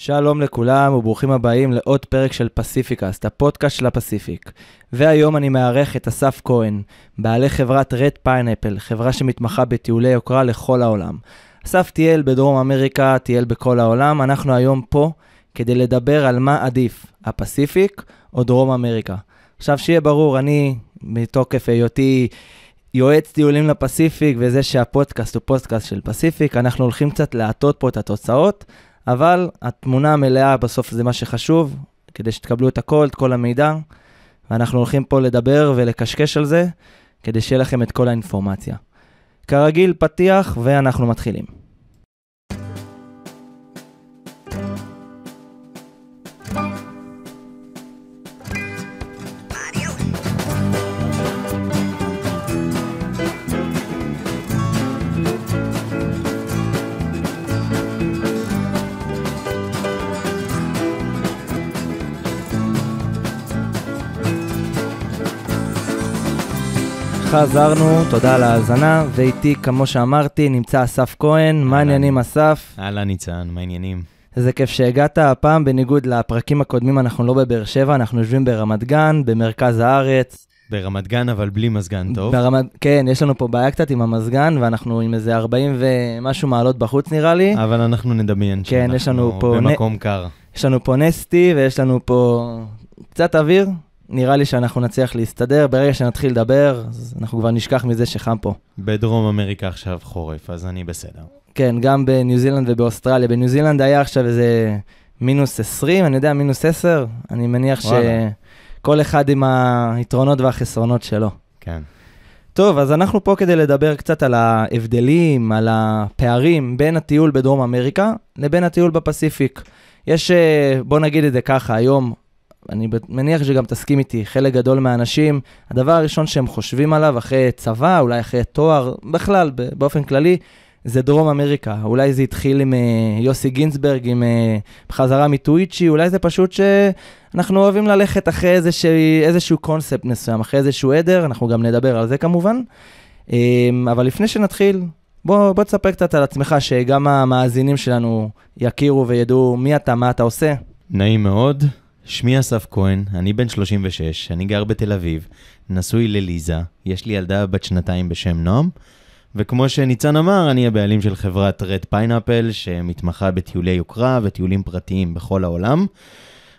שלום לכולם וברוכים הבאים לעוד פרק של פסיפיקאסט, הפודקאסט של הפסיפיק. והיום אני מארח את אסף כהן, בעלי חברת רד פיינאפל, חברה שמתמחה בטיולי יוקרה לכל העולם. אסף טייל בדרום אמריקה, טייל בכל העולם, אנחנו היום פה כדי לדבר על מה עדיף, הפסיפיק או דרום אמריקה. עכשיו שיהיה ברור, אני מתוקף היותי... יועץ טיולים לפסיפיק, וזה שהפודקאסט הוא פודקאסט של פסיפיק, אנחנו הולכים קצת להטות פה את התוצאות, אבל התמונה המלאה בסוף זה מה שחשוב, כדי שתקבלו את הכל, את כל המידע, ואנחנו הולכים פה לדבר ולקשקש על זה, כדי שיהיה לכם את כל האינפורמציה. כרגיל, פתיח, ואנחנו מתחילים. חזרנו, תודה על ההאזנה, ואיתי, כמו שאמרתי, נמצא אסף כהן. מה העניינים, אסף? אהלן, ניצן, מה העניינים? איזה כיף שהגעת. הפעם, בניגוד לפרקים הקודמים, אנחנו לא בבאר שבע, אנחנו יושבים ברמת גן, במרכז הארץ. ברמת גן, אבל בלי מזגן, טוב? ברמת, כן, יש לנו פה בעיה קצת עם המזגן, ואנחנו עם איזה 40 ומשהו מעלות בחוץ, נראה לי. אבל אנחנו נדמיין כן, יש לנו פה... במקום נ... קר. יש לנו פה נסטי, ויש לנו פה קצת אוויר, נראה לי שאנחנו נצליח להסתדר. ברגע שנתחיל לדבר, אנחנו כבר נשכח מזה שחם פה. בדרום אמריקה עכשיו חורף, אז אני בסדר. כן, גם בניו זילנד ובאוסטרליה. בניו זילנד היה עכשיו איזה מינוס 20, אני יודע, מינוס 10. אני מניח וואלה. שכל אחד עם היתרונות והחסרונות שלו. כן. טוב, אז אנחנו פה כדי לדבר קצת על ההבדלים, על הפערים בין הטיול בדרום אמריקה לבין הטיול בפסיפיק. יש, אה, בוא נגיד את זה ככה, היום אני מניח שגם תסכים איתי, חלק גדול מהאנשים, הדבר הראשון שהם חושבים עליו אחרי צבא, אולי אחרי תואר, בכלל, באופן כללי, זה דרום אמריקה. אולי זה התחיל עם אה, יוסי גינזברג, עם אה, חזרה מטוויצ'י, אולי זה פשוט שאנחנו אוהבים ללכת אחרי איזשה, איזשהו קונספט מסוים, אחרי איזשהו עדר, אנחנו גם נדבר על זה כמובן. אמ, אבל לפני שנתחיל, בוא, בוא תספר קצת על עצמך, שגם המאזינים שלנו יכירו וידעו מי אתה, מה אתה עושה. נעים מאוד, שמי אסף כהן, אני בן 36, אני גר בתל אביב, נשוי לליזה, יש לי ילדה בת שנתיים בשם נועם, וכמו שניצן אמר, אני הבעלים של חברת רד פיינאפל, שמתמחה בטיולי יוקרה וטיולים פרטיים בכל העולם.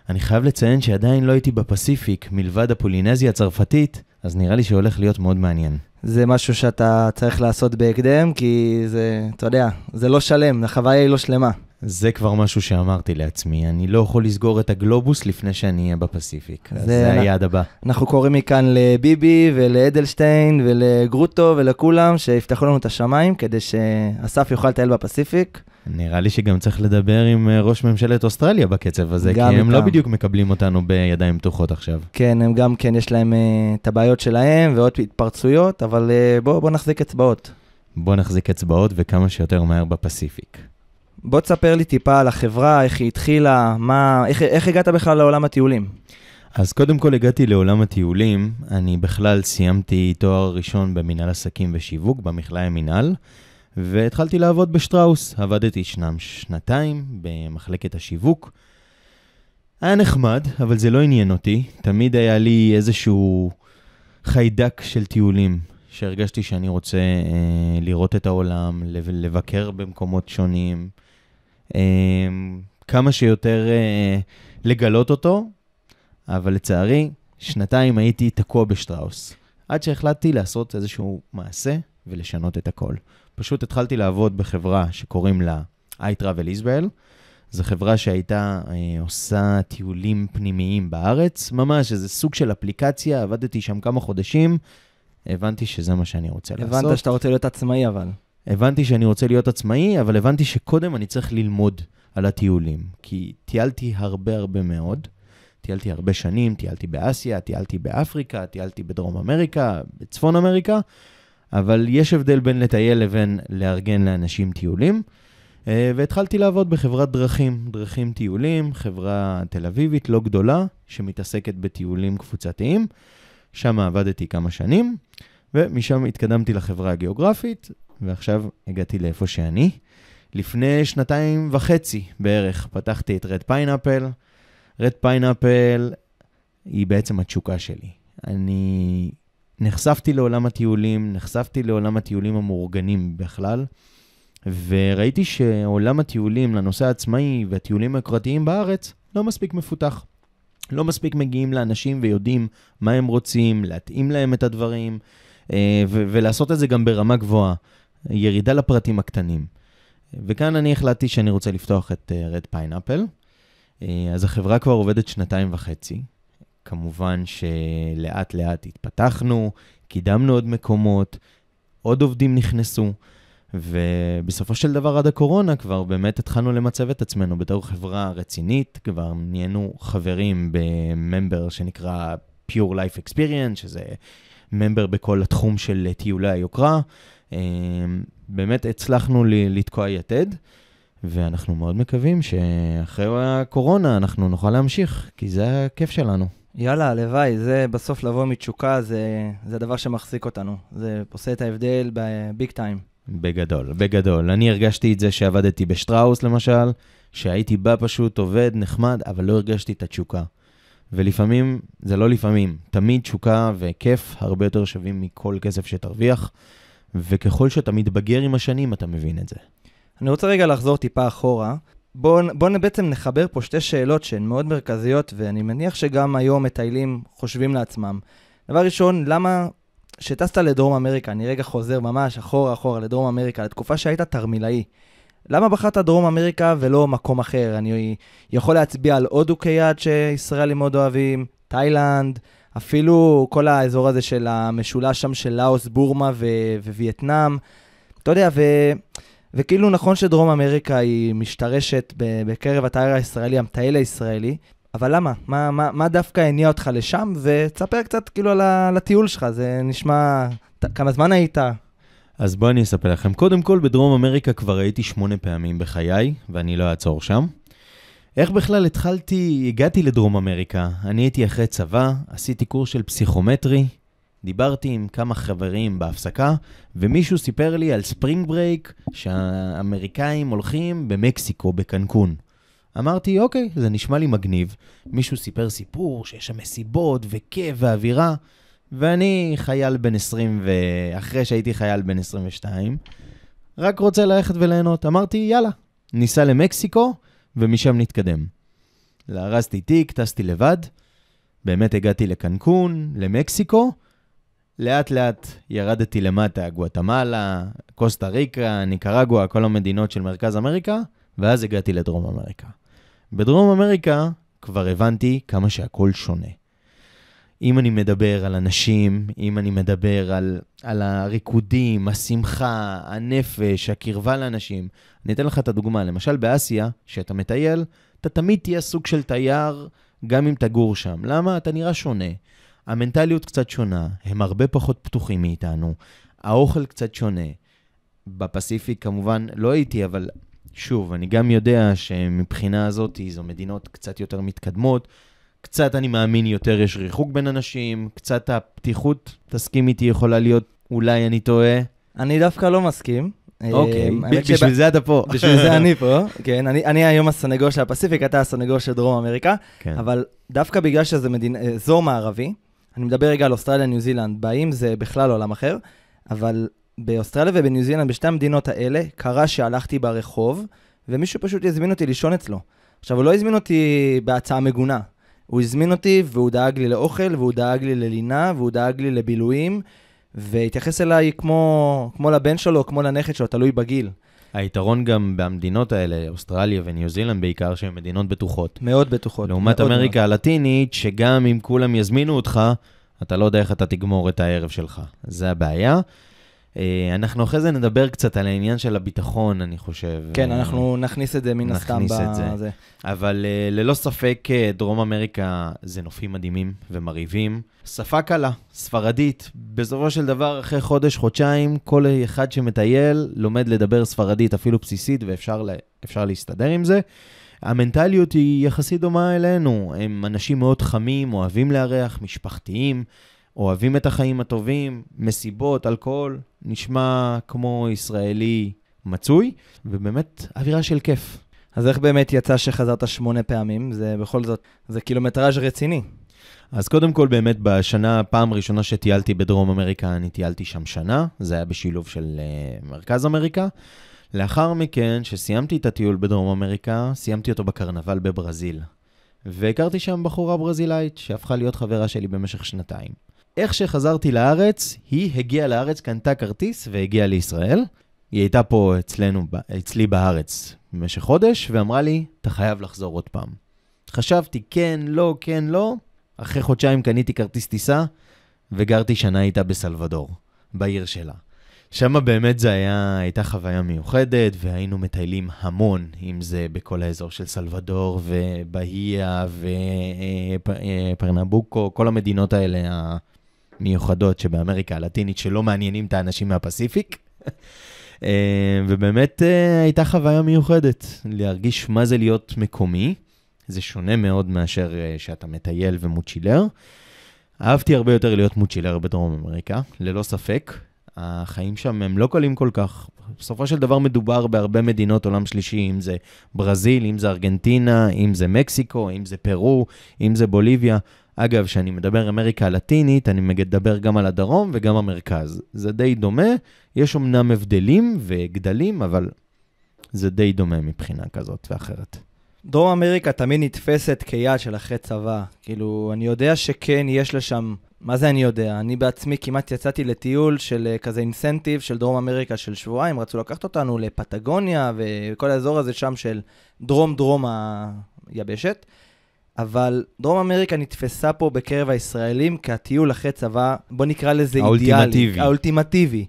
אני חייב לציין שעדיין לא הייתי בפסיפיק, מלבד הפולינזיה הצרפתית, אז נראה לי שהולך להיות מאוד מעניין. זה משהו שאתה צריך לעשות בהקדם, כי זה, אתה יודע, זה לא שלם, החוויה היא לא שלמה. זה כבר משהו שאמרתי לעצמי, אני לא יכול לסגור את הגלובוס לפני שאני אהיה בפסיפיק. זה, זה היעד הבא. אנחנו קוראים מכאן לביבי ולאדלשטיין ולגרוטו ולכולם, שיפתחו לנו את השמיים כדי שאסף יוכל לטייל בפסיפיק. נראה לי שגם צריך לדבר עם אה, ראש ממשלת אוסטרליה בקצב הזה, כי הם לא איתם. לא בדיוק מקבלים אותנו בידיים פתוחות עכשיו. כן, הם גם כן, יש להם אה, את הבעיות שלהם ועוד התפרצויות, אבל אה, בואו בוא נחזיק אצבעות. בואו נחזיק אצבעות וכמה שיותר מהר בפסיפיק. בוא תספר לי טיפה על החברה, איך היא התחילה, מה, איך, איך הגעת בכלל לעולם הטיולים? אז קודם כל הגעתי לעולם הטיולים, אני בכלל סיימתי תואר ראשון במנהל עסקים ושיווק במכלאי המנהל, והתחלתי לעבוד בשטראוס. עבדתי שנם שנתיים במחלקת השיווק. היה נחמד, אבל זה לא עניין אותי. תמיד היה לי איזשהו חיידק של טיולים, שהרגשתי שאני רוצה אה, לראות את העולם, לבקר במקומות שונים. אמ, כמה שיותר אה, לגלות אותו, אבל לצערי, שנתיים הייתי תקוע בשטראוס. עד שהחלטתי לעשות איזשהו מעשה ולשנות את הכל. פשוט התחלתי לעבוד בחברה שקוראים לה I Travel Israel. זו חברה שהייתה אה, עושה טיולים פנימיים בארץ, ממש איזה סוג של אפליקציה, עבדתי שם כמה חודשים, הבנתי שזה מה שאני רוצה הבנת לעשות. הבנת שאתה רוצה להיות עצמאי אבל. הבנתי שאני רוצה להיות עצמאי, אבל הבנתי שקודם אני צריך ללמוד על הטיולים. כי טיילתי הרבה הרבה מאוד. טיילתי הרבה שנים, טיילתי באסיה, טיילתי באפריקה, טיילתי בדרום אמריקה, בצפון אמריקה, אבל יש הבדל בין לטייל לבין לארגן לאנשים טיולים. אה, והתחלתי לעבוד בחברת דרכים, דרכים טיולים, חברה תל אביבית לא גדולה, שמתעסקת בטיולים קבוצתיים. שם עבדתי כמה שנים. ומשם התקדמתי לחברה הגיאוגרפית, ועכשיו הגעתי לאיפה שאני. לפני שנתיים וחצי בערך פתחתי את רד פיינאפל. רד פיינאפל היא בעצם התשוקה שלי. אני נחשפתי לעולם הטיולים, נחשפתי לעולם הטיולים המאורגנים בכלל, וראיתי שעולם הטיולים לנושא העצמאי והטיולים היוקרתיים בארץ לא מספיק מפותח. לא מספיק מגיעים לאנשים ויודעים מה הם רוצים, להתאים להם את הדברים. אה, ולעשות את זה גם ברמה גבוהה. ירידה לפרטים הקטנים. וכאן אני החלטתי שאני רוצה לפתוח את רד אה, פיינאפל. אה, אז החברה כבר עובדת שנתיים וחצי. כמובן שלאט לאט התפתחנו, קידמנו עוד מקומות, עוד עובדים נכנסו, ובסופו של דבר עד הקורונה כבר באמת התחלנו למצב את עצמנו בתור חברה רצינית, כבר נהיינו חברים בממבר שנקרא Pure Life Experience, שזה ממבר בכל התחום של טיולי היוקרה. אה, באמת הצלחנו לתקוע יתד, ואנחנו מאוד מקווים שאחרי הקורונה אנחנו נוכל להמשיך, כי זה הכיף שלנו. יאללה, הלוואי, זה בסוף לבוא מתשוקה, זה, זה הדבר שמחזיק אותנו. זה עושה את ההבדל בביג טיים. בגדול, בגדול. אני הרגשתי את זה שעבדתי בשטראוס, למשל, שהייתי בא פשוט, עובד, נחמד, אבל לא הרגשתי את התשוקה. ולפעמים, זה לא לפעמים, תמיד תשוקה והיקף הרבה יותר שווים מכל כסף שתרוויח, וככל שאתה מתבגר עם השנים, אתה מבין את זה. אני רוצה רגע לחזור טיפה אחורה. בואו בוא בעצם נחבר פה שתי שאלות שהן מאוד מרכזיות, ואני מניח שגם היום מטיילים חושבים לעצמם. דבר ראשון, למה שטסת לדרום אמריקה, אני רגע חוזר ממש אחורה אחורה לדרום אמריקה, לתקופה שהיית תרמילאי, למה בחרת דרום אמריקה ולא מקום אחר? אני יכול להצביע על הודו כיעד שישראלים מאוד אוהבים, תאילנד, אפילו כל האזור הזה של המשולש שם של לאוס, בורמה ו- ווייטנאם. אתה יודע, ו- וכאילו נכון שדרום אמריקה היא משתרשת בקרב התייר הישראלי, המטייל הישראלי, אבל למה? מה, מה, מה דווקא הניע אותך לשם? ותספר קצת כאילו על, הטיול שלך, זה נשמע... כמה זמן היית? אז בואו אני אספר לכם. קודם כל, בדרום אמריקה כבר הייתי שמונה פעמים בחיי, ואני לא אעצור שם. איך בכלל התחלתי, הגעתי לדרום אמריקה. אני הייתי אחרי צבא, עשיתי קורס של פסיכומטרי, דיברתי עם כמה חברים בהפסקה, ומישהו סיפר לי על ספרינג ברייק שהאמריקאים הולכים במקסיקו, בקנקון. אמרתי, אוקיי, זה נשמע לי מגניב. מישהו סיפר סיפור שיש שם מסיבות וכיף ואווירה. ואני חייל בן 20, ואחרי שהייתי חייל בן 22, רק רוצה ללכת וליהנות. אמרתי, יאללה, ניסע למקסיקו, ומשם נתקדם. ארזתי תיק, טסתי לבד, באמת הגעתי לקנקון, למקסיקו, לאט-לאט ירדתי למטה, גואטמלה, קוסטה ריקה, ניקרגואה, כל המדינות של מרכז אמריקה, ואז הגעתי לדרום אמריקה. בדרום אמריקה כבר הבנתי כמה שהכול שונה. אם אני מדבר על אנשים, אם אני מדבר על, על הריקודים, השמחה, הנפש, הקרבה לאנשים, אני אתן לך את הדוגמה. למשל באסיה, כשאתה מטייל, אתה תמיד תהיה סוג של תייר, גם אם תגור שם. למה? אתה נראה שונה. המנטליות קצת שונה, הם הרבה פחות פתוחים מאיתנו, האוכל קצת שונה. בפסיפיק כמובן לא הייתי, אבל שוב, אני גם יודע שמבחינה הזאת זו מדינות קצת יותר מתקדמות, קצת, אני מאמין, יותר יש ריחוק בין אנשים, קצת הפתיחות, תסכים איתי, יכולה להיות, אולי אני טועה. אני דווקא לא מסכים. אוקיי, אמ, בשביל זה אתה פה. בשביל זה אני פה, כן. אני אני היום הסנגור של הפסיפיק, אתה הסנגור של דרום אמריקה, כן. אבל דווקא בגלל שזה אה, אזור מערבי, אני מדבר רגע על אוסטרליה, ניו זילנד, באים זה בכלל עולם אחר, אבל באוסטרליה ובניו זילנד, בשתי המדינות האלה, קרה שהלכתי ברחוב, ומישהו פשוט יזמין אותי לישון אצלו. עכשיו, הוא לא הזמין אותי בהצעה מגונה. הוא הזמין אותי והוא דאג לי לאוכל, והוא דאג לי ללינה, והוא דאג לי לבילויים, והתייחס אליי כמו, כמו לבן שלו, כמו לנכד שלו, תלוי בגיל. היתרון גם במדינות האלה, אוסטרליה וניו זילנד בעיקר, שהן מדינות בטוחות. מאוד בטוחות. לעומת מאוד אמריקה מאוד. הלטינית, שגם אם כולם יזמינו אותך, אתה לא יודע איך אתה תגמור את הערב שלך. זה הבעיה. אה, אנחנו אחרי זה נדבר קצת על העניין של הביטחון, אני חושב. כן, אנחנו נכניס את זה מן הסתם. נכניס את זה. זה. אבל אה, ללא ספק, אה, דרום אמריקה זה נופים מדהימים ומרהיבים. שפה קלה, ספרדית. בסופו של דבר, אחרי חודש, חודשיים, כל אחד שמטייל לומד לדבר ספרדית, אפילו בסיסית, ואפשר לה, להסתדר עם זה. המנטליות היא יחסית דומה אלינו. הם אנשים מאוד חמים, אוהבים לארח, משפחתיים. אוהבים את החיים הטובים, מסיבות, אלכוהול, נשמע כמו ישראלי מצוי, ובאמת אווירה של כיף. אז איך באמת יצא שחזרת שמונה פעמים? זה בכל זאת, זה קילומטראז' רציני. אז קודם כל, באמת, בשנה, פעם ראשונה שטיילתי בדרום אמריקה, אני טיילתי שם שנה, זה היה בשילוב של uh, מרכז אמריקה. לאחר מכן, שסיימתי את הטיול בדרום אמריקה, סיימתי אותו בקרנבל בברזיל. והכרתי שם בחורה ברזילאית שהפכה להיות חברה שלי במשך שנתיים. איך שחזרתי לארץ, היא הגיעה לארץ, קנתה כרטיס והגיעה לישראל. היא הייתה פה אצלנו, אצלי בארץ במשך חודש, ואמרה לי, אתה חייב לחזור עוד פעם. חשבתי, כן, לא, כן, לא. אחרי חודשיים קניתי כרטיס טיסה, וגרתי שנה איתה בסלבדור, בעיר שלה. שם באמת זה היה, הייתה חוויה מיוחדת, והיינו מטיילים המון, אם זה בכל האזור של סלוודור, ובהיה, ופרנבוקו, אה, אה, כל המדינות האלה מיוחדות שבאמריקה הלטינית שלא מעניינים את האנשים מהפסיפיק. אה, ובאמת אה, הייתה חוויה מיוחדת, להרגיש מה זה להיות מקומי. זה שונה מאוד מאשר אה, שאתה מטייל ומוצ'ילר. אהבתי הרבה יותר להיות מוצ'ילר בדרום אמריקה, ללא ספק. החיים שם הם לא קלים כל כך. בסופו של דבר מדובר בהרבה מדינות עולם שלישי, אם זה ברזיל, אם זה ארגנטינה, אם זה מקסיקו, אם זה פרו, אם זה בוליביה. אגב, כשאני מדבר אמריקה הלטינית, אני מדבר גם על הדרום וגם המרכז. זה די דומה, יש אמנם הבדלים וגדלים, אבל זה די דומה מבחינה כזאת ואחרת. דרום אמריקה תמיד נתפסת כיעד של אחרי צבא. כאילו, אני יודע שכן, יש לשם... מה זה אני יודע? אני בעצמי כמעט יצאתי לטיול של אה, כזה אינסנטיב של דרום אמריקה של שבועיים, רצו לקחת אותנו לפטגוניה וכל האזור הזה שם של דרום-דרום היבשת. אבל דרום אמריקה נתפסה פה בקרב הישראלים כהטיול אחרי צבא, בוא נקרא לזה האולטימטיבי. אידיאלי. האולטימטיבי.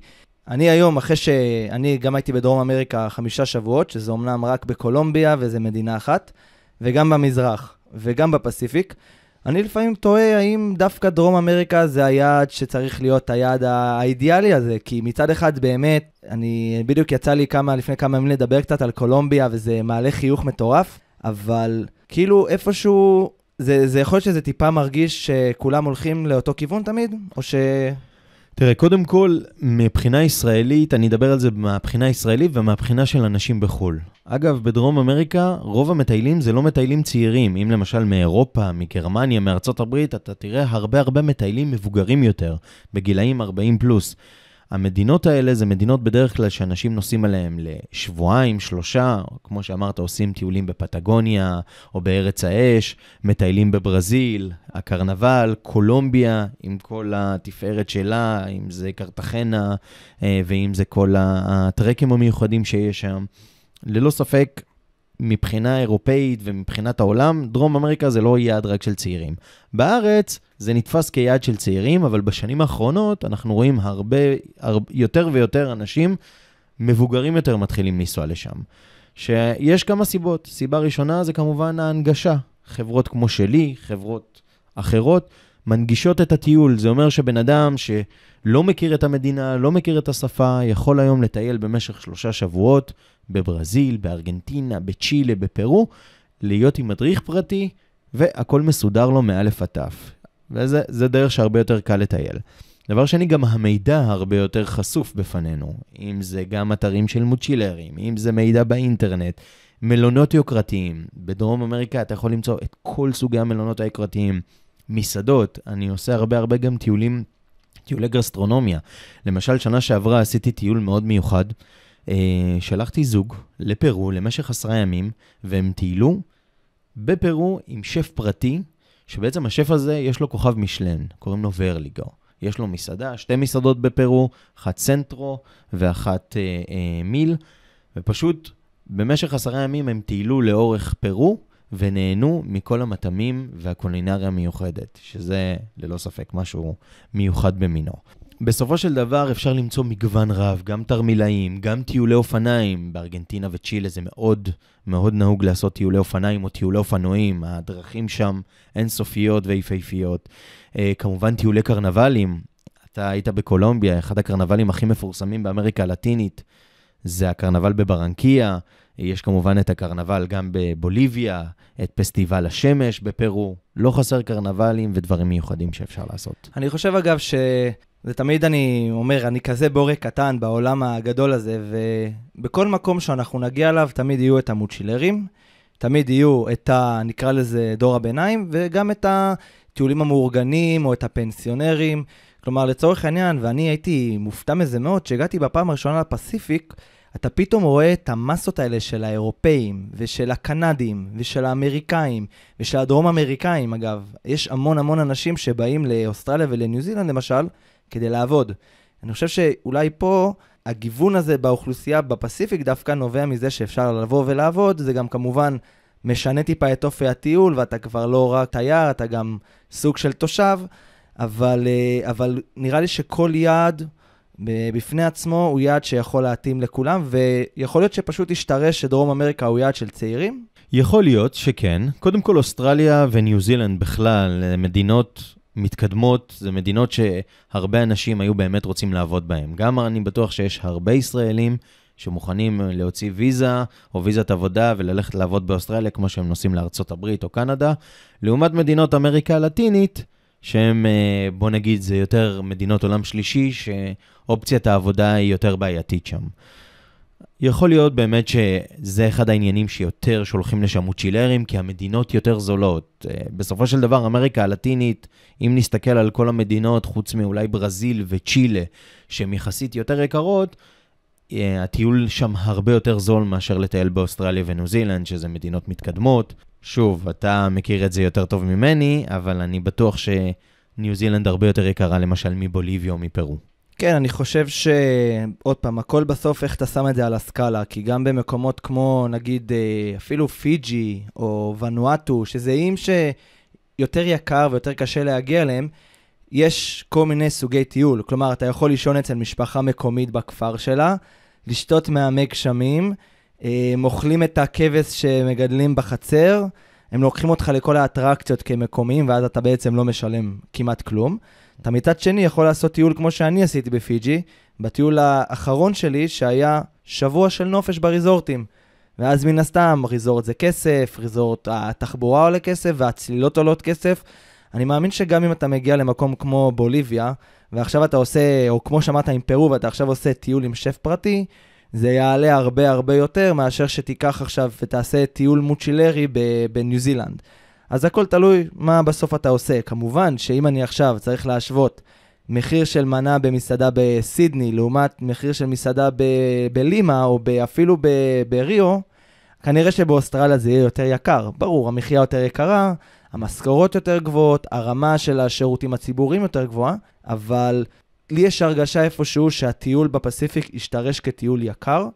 אני היום, אחרי שאני גם הייתי בדרום אמריקה חמישה שבועות, שזה אומנם רק בקולומביה, וזה מדינה אחת, וגם במזרח, וגם בפסיפיק. אני לפעמים תוהה האם דווקא דרום אמריקה זה היעד שצריך להיות היעד האידיאלי הזה, כי מצד אחד באמת, אני בדיוק יצא לי כמה, לפני כמה ימים לדבר קצת על קולומביה, וזה מעלה חיוך מטורף, אבל כאילו איפשהו, זה, זה יכול להיות שזה טיפה מרגיש שכולם הולכים לאותו כיוון תמיד, או ש... תראה, קודם כל, מבחינה ישראלית, אני אדבר על זה מהבחינה הישראלית ומהבחינה של אנשים בחו"ל. אגב, בדרום אמריקה, רוב המטיילים זה לא מטיילים צעירים. אם למשל מאירופה, מגרמניה, מארצות הברית, אתה תראה הרבה הרבה מטיילים מבוגרים יותר, בגילאים 40 פלוס. המדינות האלה זה מדינות בדרך כלל שאנשים נוסעים עליהן לשבועיים, שלושה, או כמו שאמרת, עושים טיולים בפטגוניה או בארץ האש, מטיילים בברזיל, הקרנבל, קולומביה, עם כל התפארת שלה, אם זה קרטחנה אה, ואם זה כל הטרקים המיוחדים שיש שם. ללא ספק, מבחינה אירופאית ומבחינת העולם, דרום אמריקה זה לא יעד רק של צעירים. בארץ זה נתפס כיעד של צעירים, אבל בשנים האחרונות אנחנו רואים הרבה, הרבה יותר ויותר אנשים מבוגרים יותר מתחילים לנסוע לשם. שיש כמה סיבות. סיבה ראשונה זה כמובן ההנגשה. חברות כמו שלי, חברות אחרות, מנגישות את הטיול. זה אומר שבן אדם שלא מכיר את המדינה, לא מכיר את השפה, יכול היום לטייל במשך שלושה שבועות בברזיל, בארגנטינה, בצ'ילה, בפרו, להיות עם מדריך פרטי, והכל מסודר לו מאלף עד תף. וזה דרך שהרבה יותר קל לטייל. דבר שני, גם המידע הרבה יותר חשוף בפנינו. אם זה גם אתרים של מוצ'ילרים, אם זה מידע באינטרנט, מלונות יוקרתיים. בדרום אמריקה אתה יכול למצוא את כל סוגי המלונות היוקרתיים. מסעדות, אני עושה הרבה הרבה גם טיולים, טיולי גסטרונומיה. למשל, שנה שעברה עשיתי טיול מאוד מיוחד. אה, שלחתי זוג לפרו למשך עשרה ימים, והם טיילו בפרו עם שף פרטי, שבעצם השף הזה יש לו כוכב משלן, קוראים לו ורליגו. יש לו מסעדה, שתי מסעדות בפרו, אחת סנטרו ואחת אה, אה, מיל, ופשוט במשך עשרה ימים הם טיילו לאורך פרו ונהנו מכל המטעמים והקולינריה המיוחדת, שזה ללא ספק משהו מיוחד במינו. בסופו של דבר אפשר למצוא מגוון רב, גם תרמילאים, גם טיולי אופניים. בארגנטינה וצ'ילה זה מאוד מאוד נהוג לעשות טיולי אופניים או טיולי אופנועים, הדרכים שם אינסופיות ויפהפיות. אה, כמובן טיולי קרנבלים, אתה היית בקולומביה, אחד הקרנבלים הכי מפורסמים באמריקה הלטינית זה הקרנבל בברנקיה, יש כמובן את הקרנבל גם בבוליביה, את פסטיבל השמש בפרו, לא חסר קרנבלים ודברים מיוחדים שאפשר לעשות. אני חושב אגב ש... זה תמיד אני אומר, אני כזה בורא קטן בעולם הגדול הזה, ובכל מקום שאנחנו נגיע אליו, תמיד יהיו את המוצ'ילרים, תמיד יהיו את ה... נקרא לזה דור הביניים, וגם את הטיולים המאורגנים או את הפנסיונרים. כלומר, לצורך העניין, ואני הייתי מופתע מזה מאוד, כשהגעתי בפעם הראשונה לפסיפיק, אתה פתאום רואה את המסות האלה של האירופאים, ושל הקנדים, ושל האמריקאים, ושל הדרום אמריקאים, אגב. יש המון המון אנשים שבאים לאוסטרליה ולניו זילנד, למשל, כדי לעבוד. אני חושב שאולי פה הגיוון הזה באוכלוסייה בפסיפיק דווקא נובע מזה שאפשר לבוא ולעבוד, זה גם כמובן משנה טיפה את אופי הטיול, ואתה כבר לא רק תייר, אתה גם סוג של תושב, אבל, אה, אבל נראה לי שכל יעד אה, בפני עצמו הוא יעד שיכול להתאים לכולם, ויכול להיות שפשוט ישתרש שדרום אמריקה הוא יעד של צעירים. יכול להיות שכן. קודם כל, אוסטרליה וניו זילנד בכלל, אה, מדינות מתקדמות, זה מדינות שהרבה אנשים היו באמת רוצים לעבוד בהן. גם אני בטוח שיש הרבה ישראלים שמוכנים להוציא ויזה או ויזת עבודה וללכת לעבוד באוסטרליה, כמו שהם נוסעים לארצות הברית או קנדה, לעומת מדינות אמריקה הלטינית, שהם, אה, בוא נגיד, זה יותר מדינות עולם שלישי, שאופציית העבודה היא יותר בעייתית שם. יכול להיות באמת שזה אחד העניינים שיותר שולחים לשם מוצ'ילרים, כי המדינות יותר זולות. אה, בסופו של דבר, אמריקה הלטינית, אם נסתכל על כל המדינות, חוץ מאולי ברזיל וצ'ילה, שהן יחסית יותר יקרות, אה, הטיול שם הרבה יותר זול מאשר לטייל באוסטרליה וניו זילנד, שזה מדינות מתקדמות. שוב, אתה מכיר את זה יותר טוב ממני, אבל אני בטוח שניו זילנד הרבה יותר יקרה למשל מבוליביה או מפרו. כן, אני חושב ש... עוד פעם, הכל בסוף איך אתה שם את זה על הסקאלה, כי גם במקומות כמו נגיד אה, אפילו פיג'י או ונואטו, שזה איים שיותר יקר ויותר קשה להגיע אליהם, יש כל מיני סוגי טיול. כלומר, אתה יכול לישון אצל משפחה מקומית בכפר שלה, לשתות מעמי גשמים, אה, הם אוכלים את הכבש שמגדלים בחצר, הם לוקחים אותך לכל האטרקציות כמקומיים, ואז אתה בעצם לא משלם כמעט כלום. אתה מצד שני יכול לעשות טיול כמו שאני עשיתי בפיג'י, בטיול האחרון שלי, שהיה שבוע של נופש בריזורטים. ואז מן הסתם, ריזורט זה כסף, ריזורט התחבורה עולה כסף והצלילות עולות כסף. אני מאמין שגם אם אתה מגיע למקום כמו בוליביה, ועכשיו אתה עושה, או כמו שאמרת עם פרו, ואתה עכשיו עושה טיול עם שף פרטי, זה יעלה הרבה הרבה יותר מאשר שתיקח עכשיו ותעשה טיול מוצ'ילרי בניו זילנד. אז הכל תלוי מה בסוף אתה עושה. כמובן שאם אני עכשיו צריך להשוות מחיר של מנה במסעדה בסידני לעומת מחיר של מסעדה ב- בלימה או אפילו ב- בריו, כנראה שבאוסטרליה זה יהיה יותר יקר. ברור, המחיה יותר יקרה, המשכורות יותר גבוהות, הרמה של השירותים הציבוריים יותר גבוהה, אבל לי יש הרגשה איפשהו שהטיול בפסיפיק השתרש כטיול יקר,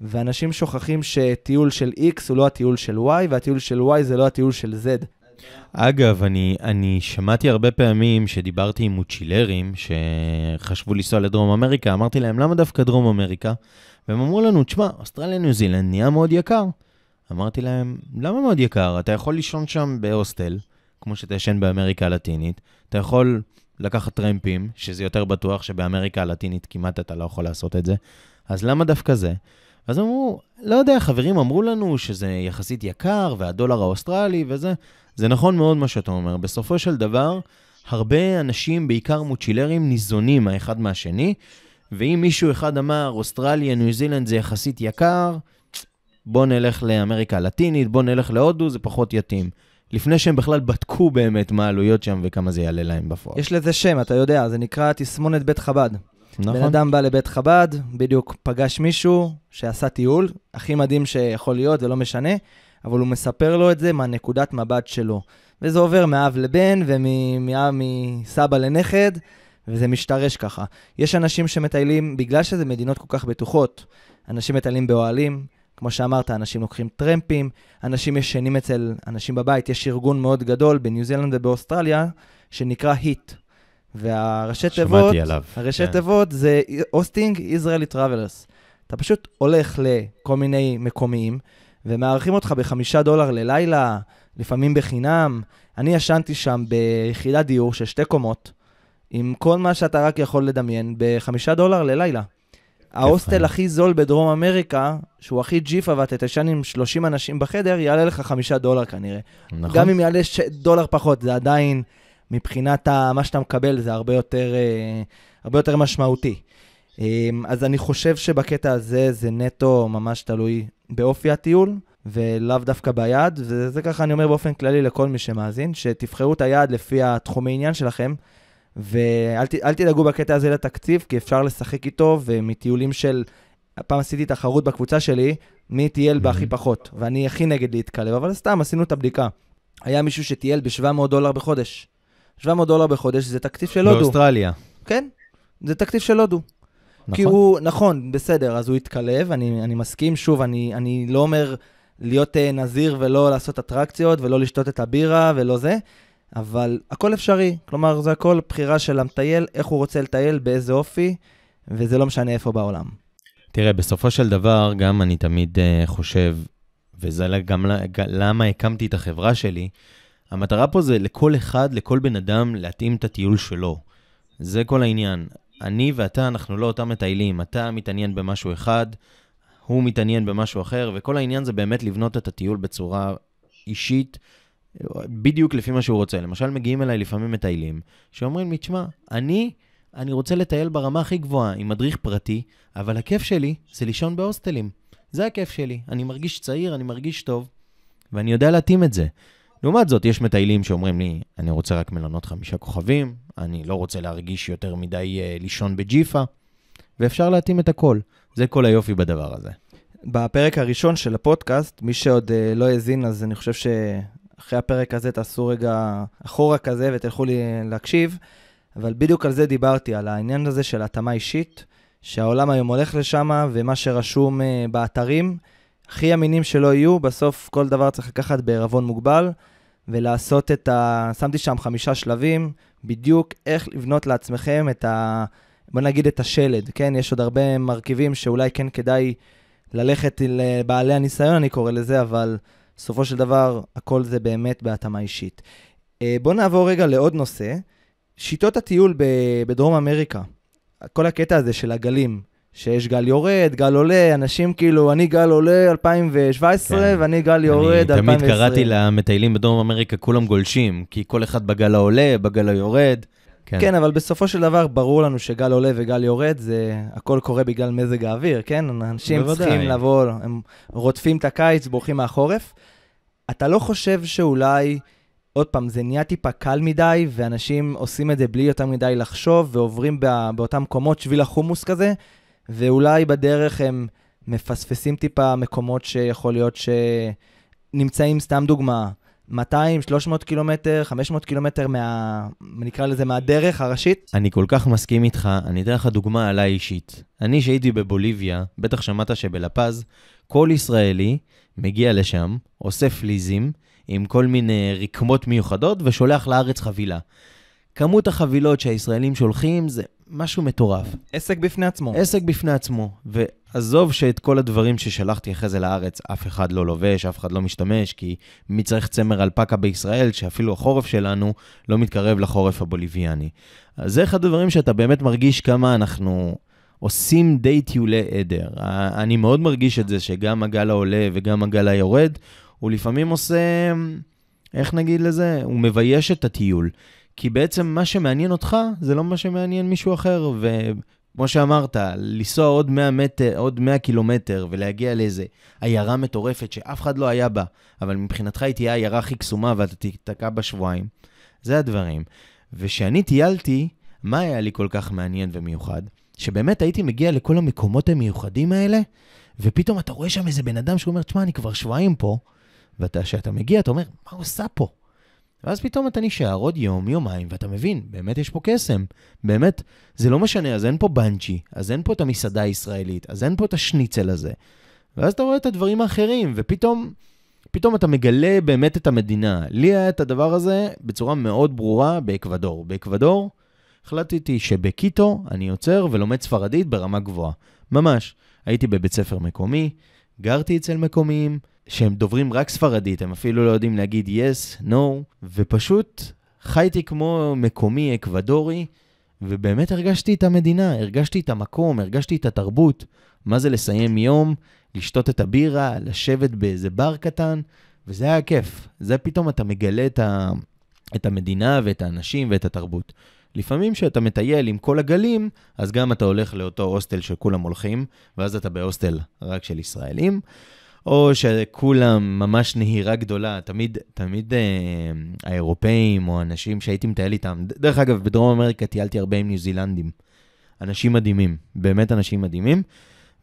ואנשים שוכחים שטיול של X הוא לא הטיול של Y, והטיול של Y זה לא הטיול של Z. אגב, אני, אני שמעתי הרבה פעמים שדיברתי עם מוצ'ילרים שחשבו לנסוע לדרום אמריקה, אמרתי להם, למה דווקא דרום אמריקה? והם אמרו לנו, תשמע, אוסטרליה ניו זילנד נהיה מאוד יקר. אמרתי להם, למה מאוד יקר? אתה יכול לישון שם בהוסטל, כמו שאתה ישן באמריקה הלטינית, אתה יכול לקחת טרמפים, שזה יותר בטוח שבאמריקה הלטינית כמעט אתה לא יכול לעשות את זה, אז למה דווקא זה? אז אמרו, לא יודע, חברים אמרו לנו שזה יחסית יקר, והדולר האוסטרלי וזה. זה נכון מאוד מה שאתה אומר. בסופו של דבר, הרבה אנשים, בעיקר מוצ'ילרים, ניזונים האחד מהשני, ואם מישהו אחד אמר, אוסטרליה, ניו זילנד זה יחסית יקר, בוא נלך לאמריקה הלטינית, בוא נלך להודו, זה פחות יתאים. לפני שהם בכלל בדקו באמת מה העלויות שם וכמה זה יעלה להם בפועל. יש לזה שם, אתה יודע, זה נקרא תסמונת בית חב"ד. נכון. בן אדם בא לבית חב"ד, בדיוק פגש מישהו שעשה טיול, הכי מדהים שיכול להיות, זה לא משנה, אבל הוא מספר לו את זה מהנקודת מבט שלו. וזה עובר מאב לבן ומסבא לנכד, וזה משתרש ככה. יש אנשים שמטיילים, בגלל שזה מדינות כל כך בטוחות, אנשים מטיילים באוהלים, כמו שאמרת, אנשים לוקחים טרמפים, אנשים ישנים אצל אנשים בבית, יש ארגון מאוד גדול בניו זילנד ובאוסטרליה, שנקרא היט. והראשי תיבות, הראשי כן. תיבות זה הוסטינג ישראלי טראבלרס. אתה פשוט הולך לכל מיני מקומיים, ומארחים אותך בחמישה דולר ללילה, לפעמים בחינם. אני ישנתי שם ביחידת דיור של שתי קומות, עם כל מה שאתה רק יכול לדמיין, בחמישה דולר ללילה. ההוסטל אה? הכי זול בדרום אמריקה, שהוא הכי ג'יפה ואתה תשן עם 30 אנשים בחדר, יעלה לך חמישה דולר כנראה. נכון. גם אם יעלה ש... דולר פחות, זה עדיין... מבחינת מה שאתה מקבל זה הרבה יותר, אה, הרבה יותר משמעותי. אה, אז אני חושב שבקטע הזה זה נטו ממש תלוי באופי הטיול. ולאו דווקא ביעד, וזה ככה אני אומר באופן כללי לכל מי שמאזין, שתבחרו את היעד לפי התחומי עניין שלכם, ואל תדאגו בקטע הזה לתקציב, כי אפשר לשחק איתו, ומטיולים של... הפעם עשיתי תחרות בקבוצה שלי, מי טייל בהכי פחות, ואני הכי נגד להתקלב, אבל סתם עשינו את הבדיקה. היה מישהו שטייל ב-700 דולר בחודש. 700 דולר בחודש זה תקציב של הודו. באוסטרליה. כן, זה תקציב של הודו. נכון. כי הוא, נכון, בסדר, אז הוא התקלב, אני, אני מסכים. שוב, אני, אני לא אומר להיות אה, נזיר ולא לעשות אטרקציות ולא לשתות את הבירה ולא זה, אבל הכל אפשרי. כלומר, זה הכל בחירה של המטייל, איך הוא רוצה לטייל, באיזה אופי, וזה לא משנה איפה בעולם. תראה, בסופו של דבר, גם אני תמיד uh, חושב, וזה גם למה הקמתי את החברה שלי, המטרה פה זה לכל אחד, לכל בן אדם, להתאים את הטיול שלו. זה כל העניין. אני ואתה, אנחנו לא אותם מטיילים. אתה מתעניין במשהו אחד, הוא מתעניין במשהו אחר, וכל העניין זה באמת לבנות את הטיול בצורה אישית, בדיוק לפי מה שהוא רוצה. למשל, מגיעים אליי לפעמים מטיילים, שאומרים לי, תשמע, אני, אני רוצה לטייל ברמה הכי גבוהה, עם מדריך פרטי, אבל הכיף שלי זה לישון בהוסטלים. זה הכיף שלי. אני מרגיש צעיר, אני מרגיש טוב, ואני יודע להתאים את זה. לעומת זאת, יש מטיילים שאומרים לי, אני רוצה רק מלונות חמישה כוכבים, אני לא רוצה להרגיש יותר מדי אה, לישון בג'יפה, ואפשר להתאים את הכל. זה כל היופי בדבר הזה. בפרק הראשון של הפודקאסט, מי שעוד אה, לא האזין, אז אני חושב שאחרי הפרק הזה תעשו רגע אחורה כזה ותלכו לי אה, להקשיב, אבל בדיוק על זה דיברתי, על העניין הזה של התאמה אישית, שהעולם היום הולך לשם, ומה שרשום אה, באתרים, הכי אמינים שלא יהיו, בסוף כל דבר צריך לקחת בערבון מוגבל. ולעשות את ה... שמתי שם חמישה שלבים, בדיוק איך לבנות לעצמכם את ה... בוא נגיד את השלד, כן? יש עוד הרבה מרכיבים שאולי כן כדאי ללכת לבעלי הניסיון, אני קורא לזה, אבל בסופו של דבר, הכל זה באמת בהתאמה אישית. אה, בואו נעבור רגע לעוד נושא, שיטות הטיול בדרום אמריקה. כל הקטע הזה של הגלים, שיש גל יורד, גל עולה, אנשים כאילו, אני גל עולה 2017 כן. ואני גל יורד אני 2020. אני תמיד קראתי למטיילים בדרום אמריקה, כולם גולשים, כי כל אחד בגל העולה, בגל היורד. כן. כן, אבל בסופו של דבר ברור לנו שגל עולה וגל יורד, זה הכל קורה בגלל מזג האוויר, כן? אנשים בוודאי. צריכים לבוא, הם רודפים את הקיץ, בורחים מהחורף. אתה לא חושב שאולי, עוד פעם, זה נהיה טיפה קל מדי, ואנשים עושים את זה בלי יותר מדי לחשוב, ועוברים בא, באותם קומות שביל החומוס כזה, ואולי בדרך הם מפספסים טיפה מקומות שיכול להיות שנמצאים, סתם דוגמה, 200, 300 קילומטר, 500 קילומטר מה... נקרא לזה מהדרך הראשית? אני כל כך מסכים איתך, אני אתן לך דוגמה עליי אישית. אני, שהייתי בבוליביה, בטח שמעת שבלפז, כל ישראלי מגיע לשם, אוסף ליזים עם כל מיני רקמות מיוחדות ושולח לארץ חבילה. כמות החבילות שהישראלים שולחים זה משהו מטורף. עסק בפני עצמו. עסק בפני עצמו. ועזוב שאת כל הדברים ששלחתי אחרי זה לארץ, אף אחד לא לובש, אף אחד לא משתמש, כי מי צריך צמר אלפקה בישראל, שאפילו החורף שלנו לא מתקרב לחורף הבוליביאני. אז זה אחד הדברים שאתה באמת מרגיש כמה אנחנו... עושים די טיולי עדר. אני מאוד מרגיש את זה שגם הגל העולה וגם הגל היורד, הוא לפעמים עושה, איך נגיד לזה? הוא מבייש את הטיול. כי בעצם מה שמעניין אותך זה לא מה שמעניין מישהו אחר, וכמו שאמרת, לנסוע עוד 100, מטר, עוד 100 קילומטר ולהגיע לאיזה עיירה מטורפת שאף אחד לא היה בה, אבל מבחינתך היא תהיה העיירה הכי קסומה ואתה תיתקע בה שבועיים, זה הדברים. וכשאני טיילתי, מה היה לי כל כך מעניין ומיוחד? שבאמת הייתי מגיע לכל המקומות המיוחדים האלה, ופתאום אתה רואה שם איזה בן אדם שאומר, תשמע, אני כבר שבועיים פה, וכשאתה מגיע, אתה אומר, מה הוא עושה פה? ואז פתאום אתה נשאר עוד יום, יומיים, ואתה מבין, באמת יש פה קסם. באמת, זה לא משנה, אז אין פה בנצ'י, אז אין פה את המסעדה הישראלית, אז אין פה את השניצל הזה. ואז אתה רואה את הדברים האחרים, ופתאום פתאום אתה מגלה באמת את המדינה. לי היה את הדבר הזה בצורה מאוד ברורה באקוודור. באקוודור החלטתי שבקיטו אני עוצר ולומד ספרדית ברמה גבוהה. ממש. הייתי בבית ספר מקומי, גרתי אצל מקומיים, שהם דוברים רק ספרדית, הם אפילו לא יודעים להגיד yes, no, ופשוט חייתי כמו מקומי אקוודורי, ובאמת הרגשתי את המדינה, הרגשתי את המקום, הרגשתי את התרבות. מה זה לסיים יום, לשתות את הבירה, לשבת באיזה בר קטן, וזה היה כיף. זה פתאום אתה מגלה את, ה... את המדינה ואת האנשים ואת התרבות. לפעמים כשאתה מטייל עם כל הגלים, אז גם אתה הולך לאותו הוסטל שכולם הולכים, ואז אתה בהוסטל רק של ישראלים. או שכולם ממש נהירה גדולה. תמיד, תמיד אה, האירופאים או אנשים שהייתי מטייל איתם, דרך אגב, בדרום אמריקה טיילתי הרבה עם ניו זילנדים. אנשים מדהימים, באמת אנשים מדהימים.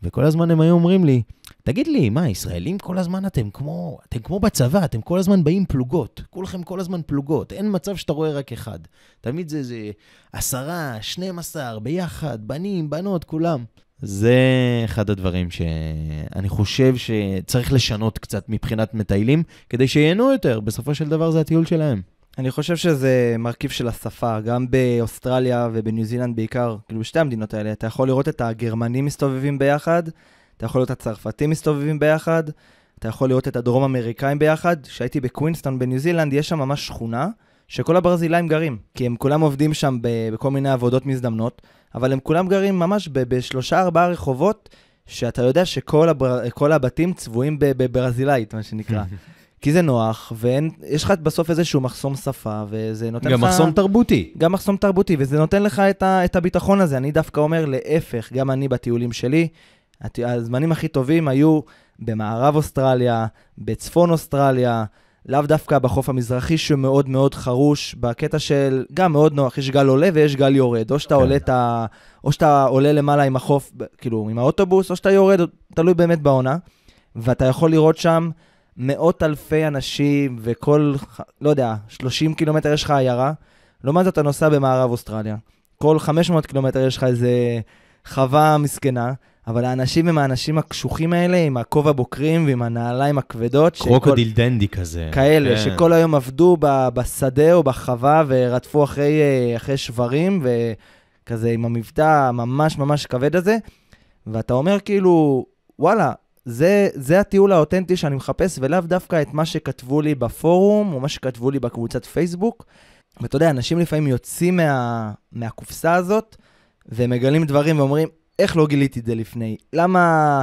וכל הזמן הם היו אומרים לי, תגיד לי, מה, ישראלים כל הזמן אתם כמו, אתם כמו בצבא, אתם כל הזמן באים פלוגות. כולכם כל הזמן פלוגות, אין מצב שאתה רואה רק אחד. תמיד זה איזה עשרה, שנים עשר, ביחד, בנים, בנות, כולם. זה אחד הדברים שאני חושב שצריך לשנות קצת מבחינת מטיילים, כדי שייהנו יותר, בסופו של דבר זה הטיול שלהם. אני חושב שזה מרכיב של השפה, גם באוסטרליה ובניו זילנד בעיקר, כאילו בשתי המדינות האלה, אתה יכול לראות את הגרמנים מסתובבים ביחד, אתה יכול לראות את הצרפתים מסתובבים ביחד, אתה יכול לראות את הדרום אמריקאים ביחד. כשהייתי בקווינסטון בניו זילנד, יש שם ממש שכונה שכל הברזילאים גרים, כי הם כולם עובדים שם בכל מיני עבודות מזדמנות. אבל הם כולם גרים ממש בשלושה ארבעה רחובות, שאתה יודע שכל הבר... הבתים צבועים בברזילאית, מה שנקרא. כי זה נוח, ויש לך בסוף איזשהו מחסום שפה, וזה נותן גם לך... גם מחסום תרבותי. גם מחסום תרבותי, וזה נותן לך את, ה... את הביטחון הזה. אני דווקא אומר להפך, גם אני בטיולים שלי, הת... הזמנים הכי טובים היו במערב אוסטרליה, בצפון אוסטרליה, לאו דווקא בחוף המזרחי שמאוד מאוד חרוש, בקטע של גם מאוד נוח, יש גל עולה ויש גל יורד. או שאתה, כן. עולה, את ה... או שאתה עולה למעלה עם החוף, כאילו עם האוטובוס, או שאתה יורד, תלוי באמת בעונה. ואתה יכול לראות שם מאות אלפי אנשים, וכל, לא יודע, 30 קילומטר יש לך עיירה. לעומת זאת, אתה נוסע במערב אוסטרליה. כל 500 קילומטר יש לך איזה חווה מסכנה, אבל האנשים הם האנשים הקשוחים האלה, עם הכובע בוקרים ועם הנעליים הכבדות. קרוקודיל דנדי כזה. כאלה, כן. שכל היום עבדו בשדה או בחווה ורדפו אחרי, אה, אחרי שברים, וכזה עם המבטא הממש ממש כבד הזה. ואתה אומר כאילו, וואלה, זה, זה הטיול האותנטי שאני מחפש, ולאו דווקא את מה שכתבו לי בפורום, או מה שכתבו לי בקבוצת פייסבוק. ואתה יודע, אנשים לפעמים יוצאים מה, מהקופסה הזאת, ומגלים דברים ואומרים, איך לא גיליתי את זה לפני? למה...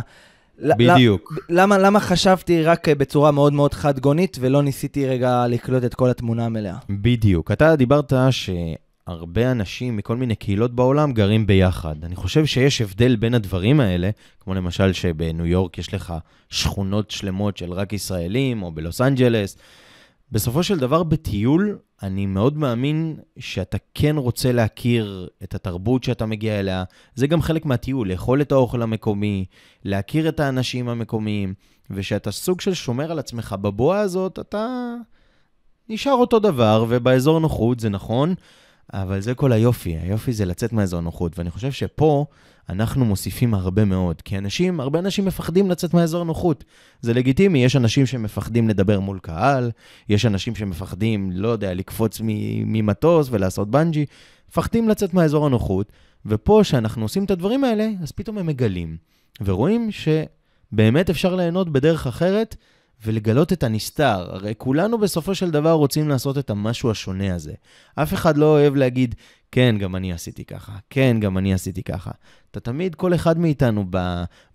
בדיוק. למה, למה חשבתי רק אה, בצורה מאוד מאוד חד גונית ולא ניסיתי רגע לקלוט את כל התמונה המלאה? בדיוק. אתה דיברת שהרבה אנשים מכל מיני קהילות בעולם גרים ביחד. אני חושב שיש הבדל בין הדברים האלה, כמו למשל שבניו יורק יש לך שכונות שלמות של רק ישראלים, או בלוס אנג'לס. בסופו של דבר, בטיול, אני מאוד מאמין שאתה כן רוצה להכיר את התרבות שאתה מגיע אליה. זה גם חלק מהטיול, לאכול את האוכל המקומי, להכיר את האנשים המקומיים, ושאתה סוג של שומר על עצמך בבועה הזאת, אתה נשאר אותו דבר, ובאזור נוחות, זה נכון, אבל זה כל היופי, היופי זה לצאת מאזור נוחות, ואני חושב שפה אנחנו מוסיפים הרבה מאוד, כי אנשים, הרבה אנשים מפחדים לצאת מאזור נוחות. זה לגיטימי, יש אנשים שמפחדים לדבר מול קהל, יש אנשים שמפחדים, לא יודע, לקפוץ ממטוס ולעשות בנג'י, מפחדים לצאת מאזור הנוחות, ופה, כשאנחנו עושים את הדברים האלה, אז פתאום הם מגלים, ורואים שבאמת אפשר ליהנות בדרך אחרת, ולגלות את הנסתר. הרי כולנו בסופו של דבר רוצים לעשות את המשהו השונה הזה. אף אחד לא אוהב להגיד, כן, גם אני עשיתי ככה, כן, גם אני עשיתי ככה. אתה תמיד, כל אחד מאיתנו,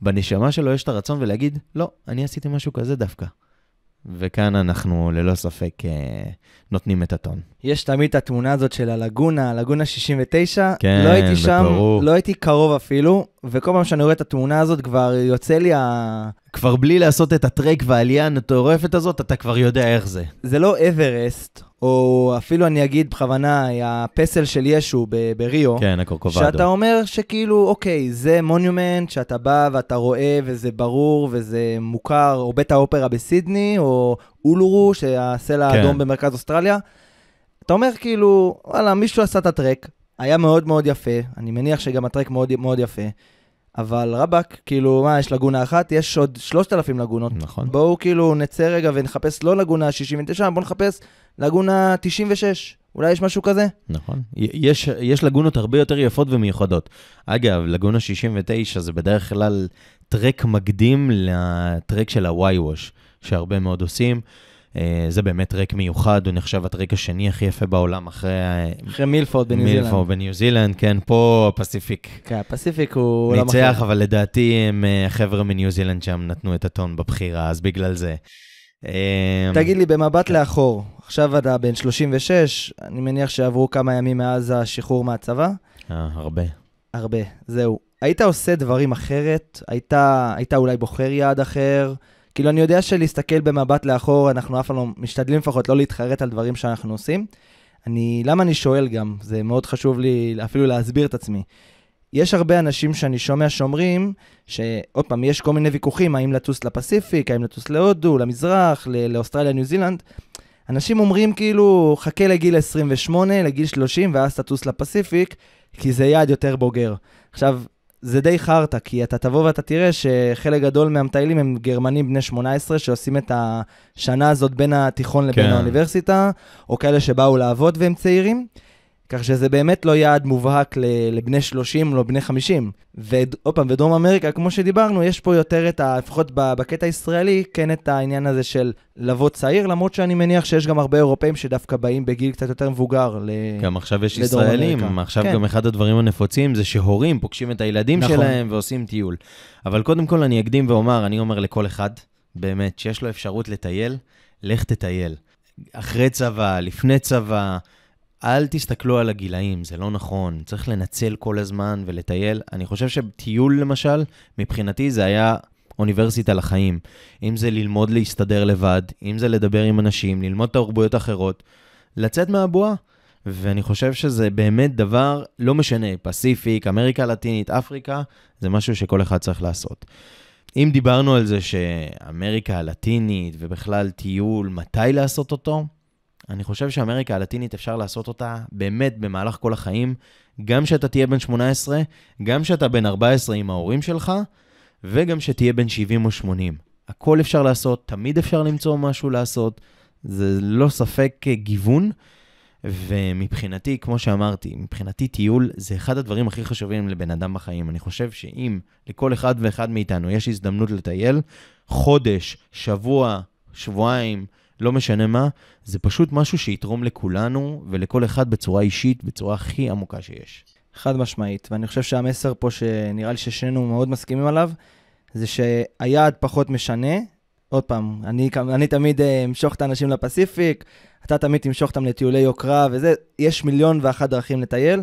בנשמה שלו יש את הרצון ולהגיד, לא, אני עשיתי משהו כזה דווקא. וכאן אנחנו ללא ספק אה, נותנים את הטון. יש תמיד את התמונה הזאת של הלגונה, הלגונה 69. כן, לא הייתי שם, בקרוב. לא הייתי קרוב אפילו, וכל פעם שאני רואה את התמונה הזאת, כבר יוצא לי ה... כבר בלי לעשות את הטרק והעלייה המטורפת הזאת, אתה כבר יודע איך זה. זה לא אברסט, או אפילו אני אגיד בכוונה, הפסל של ישו ב- בריו. כן, הקורקובדו. שאתה אומר שכאילו, אוקיי, זה מונומנט שאתה בא ואתה רואה וזה ברור וזה מוכר, או בית האופרה בסידני, או אולורו, שהסלע כן. האדום במרכז אוסטרליה. אתה אומר כאילו, וואלה, מישהו עשה את הטרק, היה מאוד מאוד יפה, אני מניח שגם הטרק מאוד מאוד יפה, אבל רבאק, כאילו, מה, יש לגונה אחת, יש עוד 3,000 לגונות. נכון. בואו כאילו נצא רגע ונחפש לא לגונה 69, בואו נחפש לגונה 96. אולי יש משהו כזה? נכון. יש, יש לגונות הרבה יותר יפות ומיוחדות. אגב, לגונה 69 זה בדרך כלל טרק מקדים לטרק של הוואי-ווש, שהרבה מאוד עושים. אה, זה באמת טרק מיוחד, הוא נחשב הטרק השני הכי יפה בעולם אחרי... אה, אחרי מילפורד בניו זילנד. מילפורד בניו זילנד, כן, פה הפסיפיק. כן, הפסיפיק הוא עולם אחר. ניצח, אבל לדעתי הם, אה, החבר'ה מניו זילנד שם נתנו את הטון בבחירה, אז בגלל זה. תגיד לי, במבט לאחור, עכשיו אתה בן 36, אני מניח שעברו כמה ימים מאז השחרור מהצבא? אה, הרבה. הרבה, זהו. היית עושה דברים אחרת? היית, היית אולי בוחר יעד אחר? כאילו, אני יודע שלהסתכל במבט לאחור, אנחנו אף פעם לא משתדלים לפחות לא להתחרט על דברים שאנחנו עושים. אני, למה אני שואל גם? זה מאוד חשוב לי אפילו להסביר את עצמי. יש הרבה אנשים שאני שומע שאומרים, שעוד פעם, יש כל מיני ויכוחים, האם לטוס לפסיפיק, האם לטוס להודו, למזרח, לאוסטרליה, ניו זילנד. אנשים אומרים כאילו, חכה לגיל 28, לגיל 30, ואז תטוס לפסיפיק, כי זה יעד יותר בוגר. עכשיו, זה די חרטא, כי אתה תבוא ואתה תראה שחלק גדול מהמטיילים הם גרמנים בני 18 שעושים את השנה הזאת בין התיכון לבין כן. האוניברסיטה, או כאלה שבאו לעבוד והם צעירים. כך שזה באמת לא יעד מובהק לבני 30, לא בני 50. ועוד פעם, בדרום אמריקה, כמו שדיברנו, יש פה יותר את ה... לפחות בקטע הישראלי, כן את העניין הזה של לבוא צעיר, למרות שאני מניח שיש גם הרבה אירופאים שדווקא באים בגיל קצת יותר מבוגר לדרום אמריקה. גם עכשיו יש ישראלים, אמריקה. עכשיו כן. גם אחד הדברים הנפוצים זה שהורים פוגשים את הילדים נכון. שלהם ועושים טיול. אבל קודם כל אני אקדים ואומר, אני אומר לכל אחד, באמת, שיש לו אפשרות לטייל, לך תטייל. אחרי צבא, לפני צבא. אל תסתכלו על הגילאים, זה לא נכון. צריך לנצל כל הזמן ולטייל. אני חושב שטיול, למשל, מבחינתי זה היה אוניברסיטה לחיים. אם זה ללמוד להסתדר לבד, אם זה לדבר עם אנשים, ללמוד תרבויות אחרות, לצאת מהבועה. ואני חושב שזה באמת דבר, לא משנה, פסיפיק, אמריקה הלטינית, אפריקה, זה משהו שכל אחד צריך לעשות. אם דיברנו על זה שאמריקה הלטינית ובכלל טיול, מתי לעשות אותו, אני חושב שאמריקה הלטינית אפשר לעשות אותה באמת במהלך כל החיים, גם שאתה תהיה בן 18, גם שאתה בן 14 עם ההורים שלך, וגם שתהיה בן 70 או 80. הכל אפשר לעשות, תמיד אפשר למצוא משהו לעשות, זה לא ספק אה, גיוון. ומבחינתי, כמו שאמרתי, מבחינתי טיול זה אחד הדברים הכי חשובים לבן אדם בחיים. אני חושב שאם לכל אחד ואחד מאיתנו יש הזדמנות לטייל, חודש, שבוע, שבועיים, לא משנה מה, זה פשוט משהו שיתרום לכולנו ולכל אחד בצורה אישית, בצורה הכי עמוקה שיש. חד משמעית, ואני חושב שהמסר פה, שנראה לי ששנינו מאוד מסכימים עליו, זה שהיעד פחות משנה. עוד פעם, אני, אני תמיד אה, אמשוך את האנשים לפסיפיק, אתה תמיד תמשוך אותם לטיולי יוקרה וזה, יש מיליון ואחת דרכים לטייל.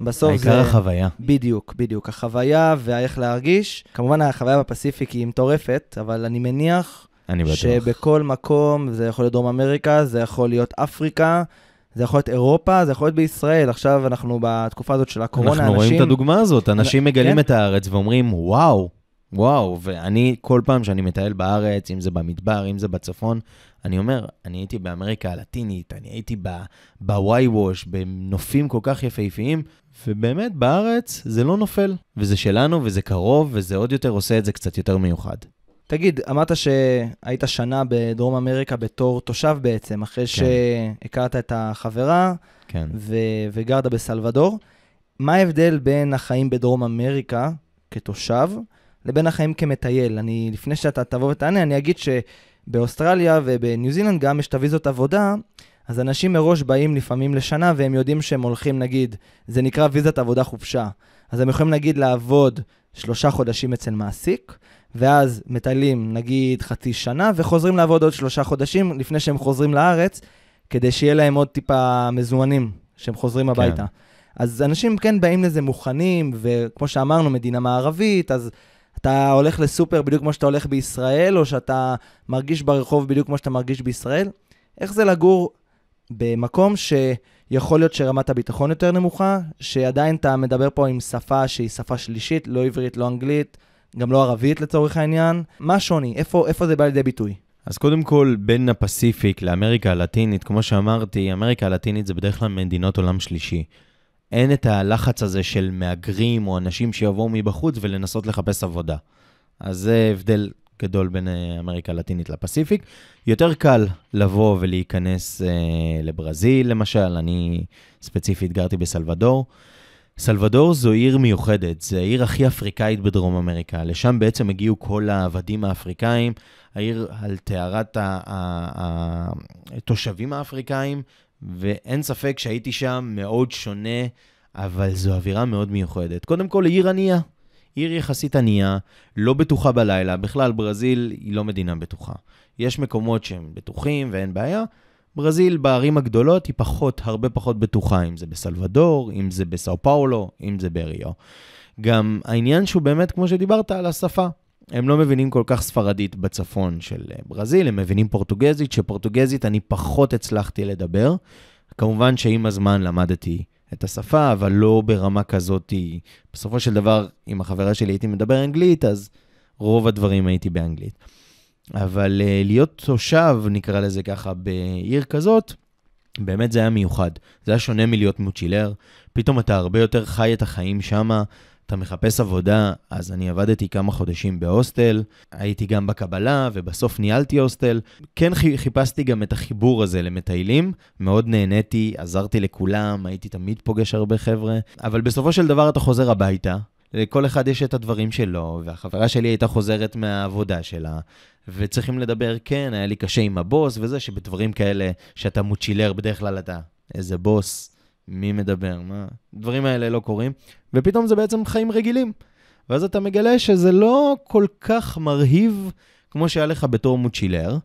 בסוף העיקר זה... העיקר החוויה. בדיוק, בדיוק. החוויה והאיך להרגיש. כמובן, החוויה בפסיפיק היא מטורפת, אבל אני מניח אני בטוח. שבכל מקום, זה יכול להיות דרום אמריקה, זה יכול להיות אפריקה, זה יכול להיות אירופה, זה יכול להיות בישראל. עכשיו אנחנו בתקופה הזאת של הקורונה, אנחנו אנשים... אנחנו רואים את הדוגמה הזאת, אנשים מגלים כן? את הארץ ואומרים, וואו, וואו, ואני, כל פעם שאני מטייל בארץ, אם זה במדבר, אם זה בצפון, אני אומר, אני הייתי באמריקה הלטינית, אני הייתי בוואי ווש, בנופים כל כך יפהפיים, ובאמת, בארץ זה לא נופל. וזה שלנו, וזה קרוב, וזה עוד יותר עושה את זה קצת יותר מיוחד. תגיד, אמרת שהיית שנה בדרום אמריקה בתור תושב בעצם, אחרי כן. שהכרת את החברה כן. ו- וגרת בסלבדור. מה ההבדל בין החיים בדרום אמריקה כתושב לבין החיים כמטייל? אני, לפני שאתה תבוא ותענה, אני אגיד שבאוסטרליה ובניו זילנד גם יש את הוויזות עבודה, אז אנשים מראש באים לפעמים לשנה והם יודעים שהם הולכים, נגיד, זה נקרא ויזת עבודה חופשה. אז הם יכולים, נגיד, לעבוד שלושה חודשים אצל מעסיק, ואז מטיילים נגיד חצי שנה, וחוזרים לעבוד עוד שלושה חודשים לפני שהם חוזרים לארץ, כדי שיהיה להם עוד טיפה מזומנים שהם חוזרים כן. הביתה. אז אנשים כן באים לזה מוכנים, וכמו שאמרנו, מדינה מערבית, אז אתה הולך לסופר בדיוק כמו שאתה הולך בישראל, או שאתה מרגיש ברחוב בדיוק כמו שאתה מרגיש בישראל. איך זה לגור במקום שיכול להיות שרמת הביטחון יותר נמוכה, שעדיין אתה מדבר פה עם שפה שהיא שפה שלישית, לא עברית, לא אנגלית, גם לא ערבית לצורך העניין. מה השוני? איפה, איפה זה בא לידי ביטוי? אז קודם כל, בין הפסיפיק לאמריקה הלטינית, כמו שאמרתי, אמריקה הלטינית זה בדרך כלל מדינות עולם שלישי. אין את הלחץ הזה של מהגרים או אנשים שיבואו מבחוץ ולנסות לחפש עבודה. אז זה הבדל גדול בין אה, אמריקה הלטינית לפסיפיק. יותר קל לבוא ולהיכנס אה, לברזיל, למשל, אני ספציפית גרתי בסלבדור. סלבדור זו עיר מיוחדת, זו העיר הכי אפריקאית בדרום אמריקה. לשם בעצם הגיעו כל העבדים האפריקאים, העיר על טהרת התושבים האפריקאים, ואין ספק שהייתי שם מאוד שונה, אבל זו אווירה מאוד מיוחדת. קודם כל, עיר ענייה. עיר יחסית ענייה, לא בטוחה בלילה. בכלל, ברזיל היא לא מדינה בטוחה. יש מקומות שהם בטוחים ואין בעיה, ברזיל בערים הגדולות היא פחות, הרבה פחות בטוחה, אם זה בסלוודור, אם זה בסאו פאולו, אם זה בריו. גם העניין שהוא באמת, כמו שדיברת, על השפה. הם לא מבינים כל כך ספרדית בצפון של אה, ברזיל, הם מבינים פורטוגזית, שפורטוגזית אני פחות הצלחתי לדבר. כמובן שעם הזמן למדתי את השפה, אבל לא ברמה כזאת. בסופו של דבר, אם החברה שלי הייתי מדבר אנגלית, אז רוב הדברים הייתי באנגלית. אבל אה, להיות תושב, נקרא לזה ככה, בעיר כזאת, באמת זה היה מיוחד. זה היה שונה מלהיות מוצ'ילר. פתאום אתה הרבה יותר חי את החיים שמה, אתה מחפש עבודה, אז אני עבדתי כמה חודשים בהוסטל, הייתי גם בקבלה, ובסוף ניהלתי הוסטל. כן חיפשתי גם את החיבור הזה למטיילים, מאוד נהניתי, עזרתי לכולם, הייתי תמיד פוגש הרבה חבר'ה, אבל בסופו של דבר אתה חוזר הביתה, לכל אחד יש את הדברים שלו, והחברה שלי הייתה חוזרת מהעבודה שלה, וצריכים לדבר, כן, היה לי קשה עם הבוס וזה, שבדברים כאלה, שאתה מוצ'ילר, בדרך כלל אתה איזה בוס, מי מדבר, מה? דברים האלה לא קורים, ופתאום זה בעצם חיים רגילים. ואז אתה מגלה שזה לא כל כך מרהיב כמו שהיה לך בתור מוצ'ילר.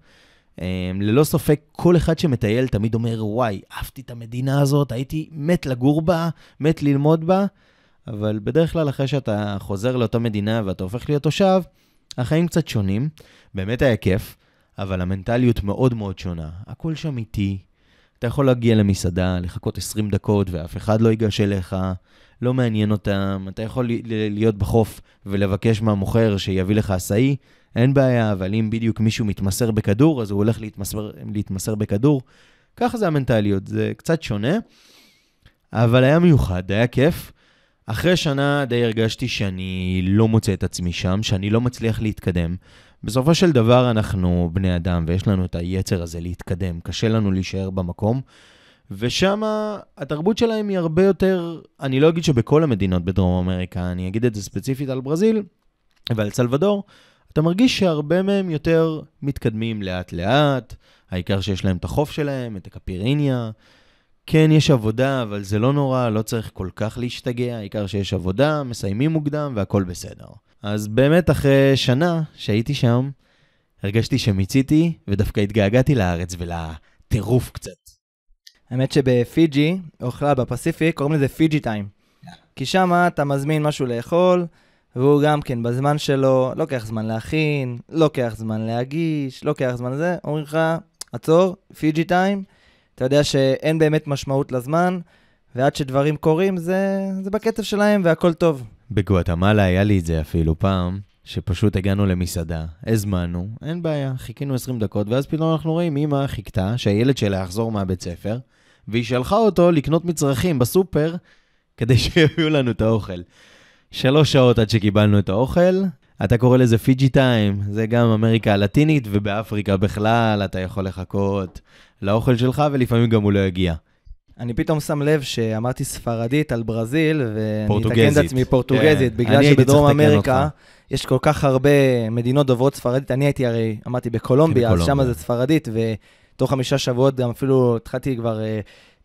אמ, ללא ספק, כל אחד שמטייל תמיד אומר, וואי, אהבתי את המדינה הזאת, הייתי מת לגור בה, מת ללמוד בה, אבל בדרך כלל אחרי שאתה חוזר לאותה מדינה ואתה הופך להיות תושב, החיים קצת שונים, באמת היה כיף, אבל המנטליות מאוד מאוד שונה. הכל שם איטי, אתה יכול להגיע למסעדה, לחכות 20 דקות ואף אחד לא ייגש אליך, לא מעניין אותם, אתה יכול להיות בחוף ולבקש מהמוכר שיביא לך עשאי, אין בעיה, אבל אם בדיוק מישהו מתמסר בכדור, אז הוא הולך להתמסר, להתמסר בכדור. ככה זה המנטליות, זה קצת שונה, אבל היה מיוחד, היה כיף. אחרי שנה די הרגשתי שאני לא מוצא את עצמי שם, שאני לא מצליח להתקדם. בסופו של דבר אנחנו בני אדם ויש לנו את היצר הזה להתקדם, קשה לנו להישאר במקום. ושם התרבות שלהם היא הרבה יותר, אני לא אגיד שבכל המדינות בדרום אמריקה, אני אגיד את זה ספציפית על ברזיל ועל סלבדור, אתה מרגיש שהרבה מהם יותר מתקדמים לאט-לאט, העיקר שיש להם את החוף שלהם, את הקפיריניה, כן, יש עבודה, אבל זה לא נורא, לא צריך כל כך להשתגע, העיקר שיש עבודה, מסיימים מוקדם והכל בסדר. אז באמת, אחרי שנה שהייתי שם, הרגשתי שמיציתי, ודווקא התגעגעתי לארץ ולטירוף קצת. האמת שבפיג'י, או בכלל בפסיפיק, קוראים לזה פיג'י טיים. כי שם אתה מזמין משהו לאכול, והוא גם כן בזמן שלו, לוקח זמן להכין, לוקח זמן להגיש, לוקח זמן זה, אומרים לך, עצור, פיג'י טיים. אתה יודע שאין באמת משמעות לזמן, ועד שדברים קורים, זה, זה בקצב שלהם והכל טוב. בגואטמלה היה לי את זה אפילו פעם, שפשוט הגענו למסעדה, הזמנו, אין בעיה, חיכינו 20 דקות, ואז פתאום אנחנו רואים אימא חיכתה שהילד שלה יחזור מהבית ספר, והיא שלחה אותו לקנות מצרכים בסופר כדי שיביאו לנו את האוכל. שלוש שעות עד שקיבלנו את האוכל, אתה קורא לזה פיג'י טיים, זה גם אמריקה הלטינית, ובאפריקה בכלל אתה יכול לחכות לאוכל שלך, ולפעמים גם הוא לא יגיע. אני פתאום שם לב שאמרתי ספרדית על ברזיל, ואני אתקן את עצמי כן. פורטוגזית, כן. בגלל שבדרום אמריקה יש כל כך הרבה מדינות דוברות ספרדית. אני הייתי הרי, אמרתי, בקולומביה, אז שם זה ספרדית, ותוך חמישה שבועות גם אפילו התחלתי כבר... אה,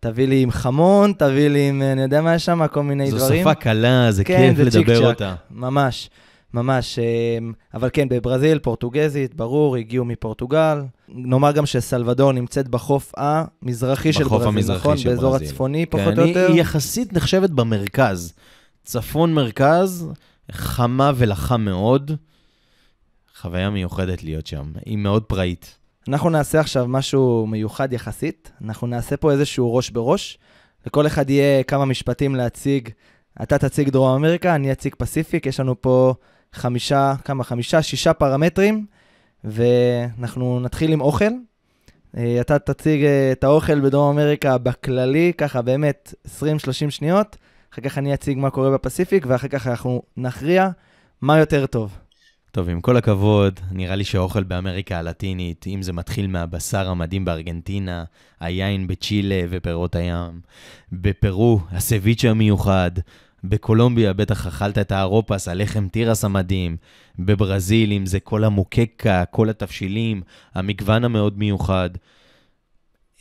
תביא לי עם חמון, תביא לי עם, אה, אני יודע מה יש שם, כל מיני זו דברים. זו שפה קלה, זה כן, כיף זה לדבר צ'יק-צ'ק, אותה. ממש. ממש, אמ, אבל כן, בברזיל, פורטוגזית, ברור, הגיעו מפורטוגל. נאמר גם שסלבדור נמצאת בחוף המזרחי של ברזיל, המזרחי נכון? של באזור ברזיל. הצפוני, כן, פחות או יותר. היא יחסית נחשבת במרכז. צפון-מרכז, חמה ולחה מאוד. חוויה מיוחדת להיות שם, היא מאוד פראית. אנחנו נעשה עכשיו משהו מיוחד יחסית, אנחנו נעשה פה איזשהו ראש בראש, לכל אחד יהיה כמה משפטים להציג, אתה תציג דרום אמריקה, אני אציג פסיפיק, יש לנו פה חמישה, כמה? חמישה, שישה פרמטרים, ואנחנו נתחיל עם אוכל. אה, אתה תציג אה, את האוכל בדרום אמריקה בכללי, ככה באמת 20-30 שניות, אחר כך אני אציג מה קורה בפסיפיק, ואחר כך אנחנו נכריע מה יותר טוב. טוב, עם כל הכבוד, נראה לי שהאוכל באמריקה הלטינית, אם זה מתחיל מהבשר המדהים בארגנטינה, היין בצ'ילה ופירות הים, בפרו, הסביץ' המיוחד, בקולומביה בטח אכלת את האירופס, הלחם תירס המדהים, בברזיל, אם זה כל המוקקה, כל התבשילים, המגוון המאוד מיוחד.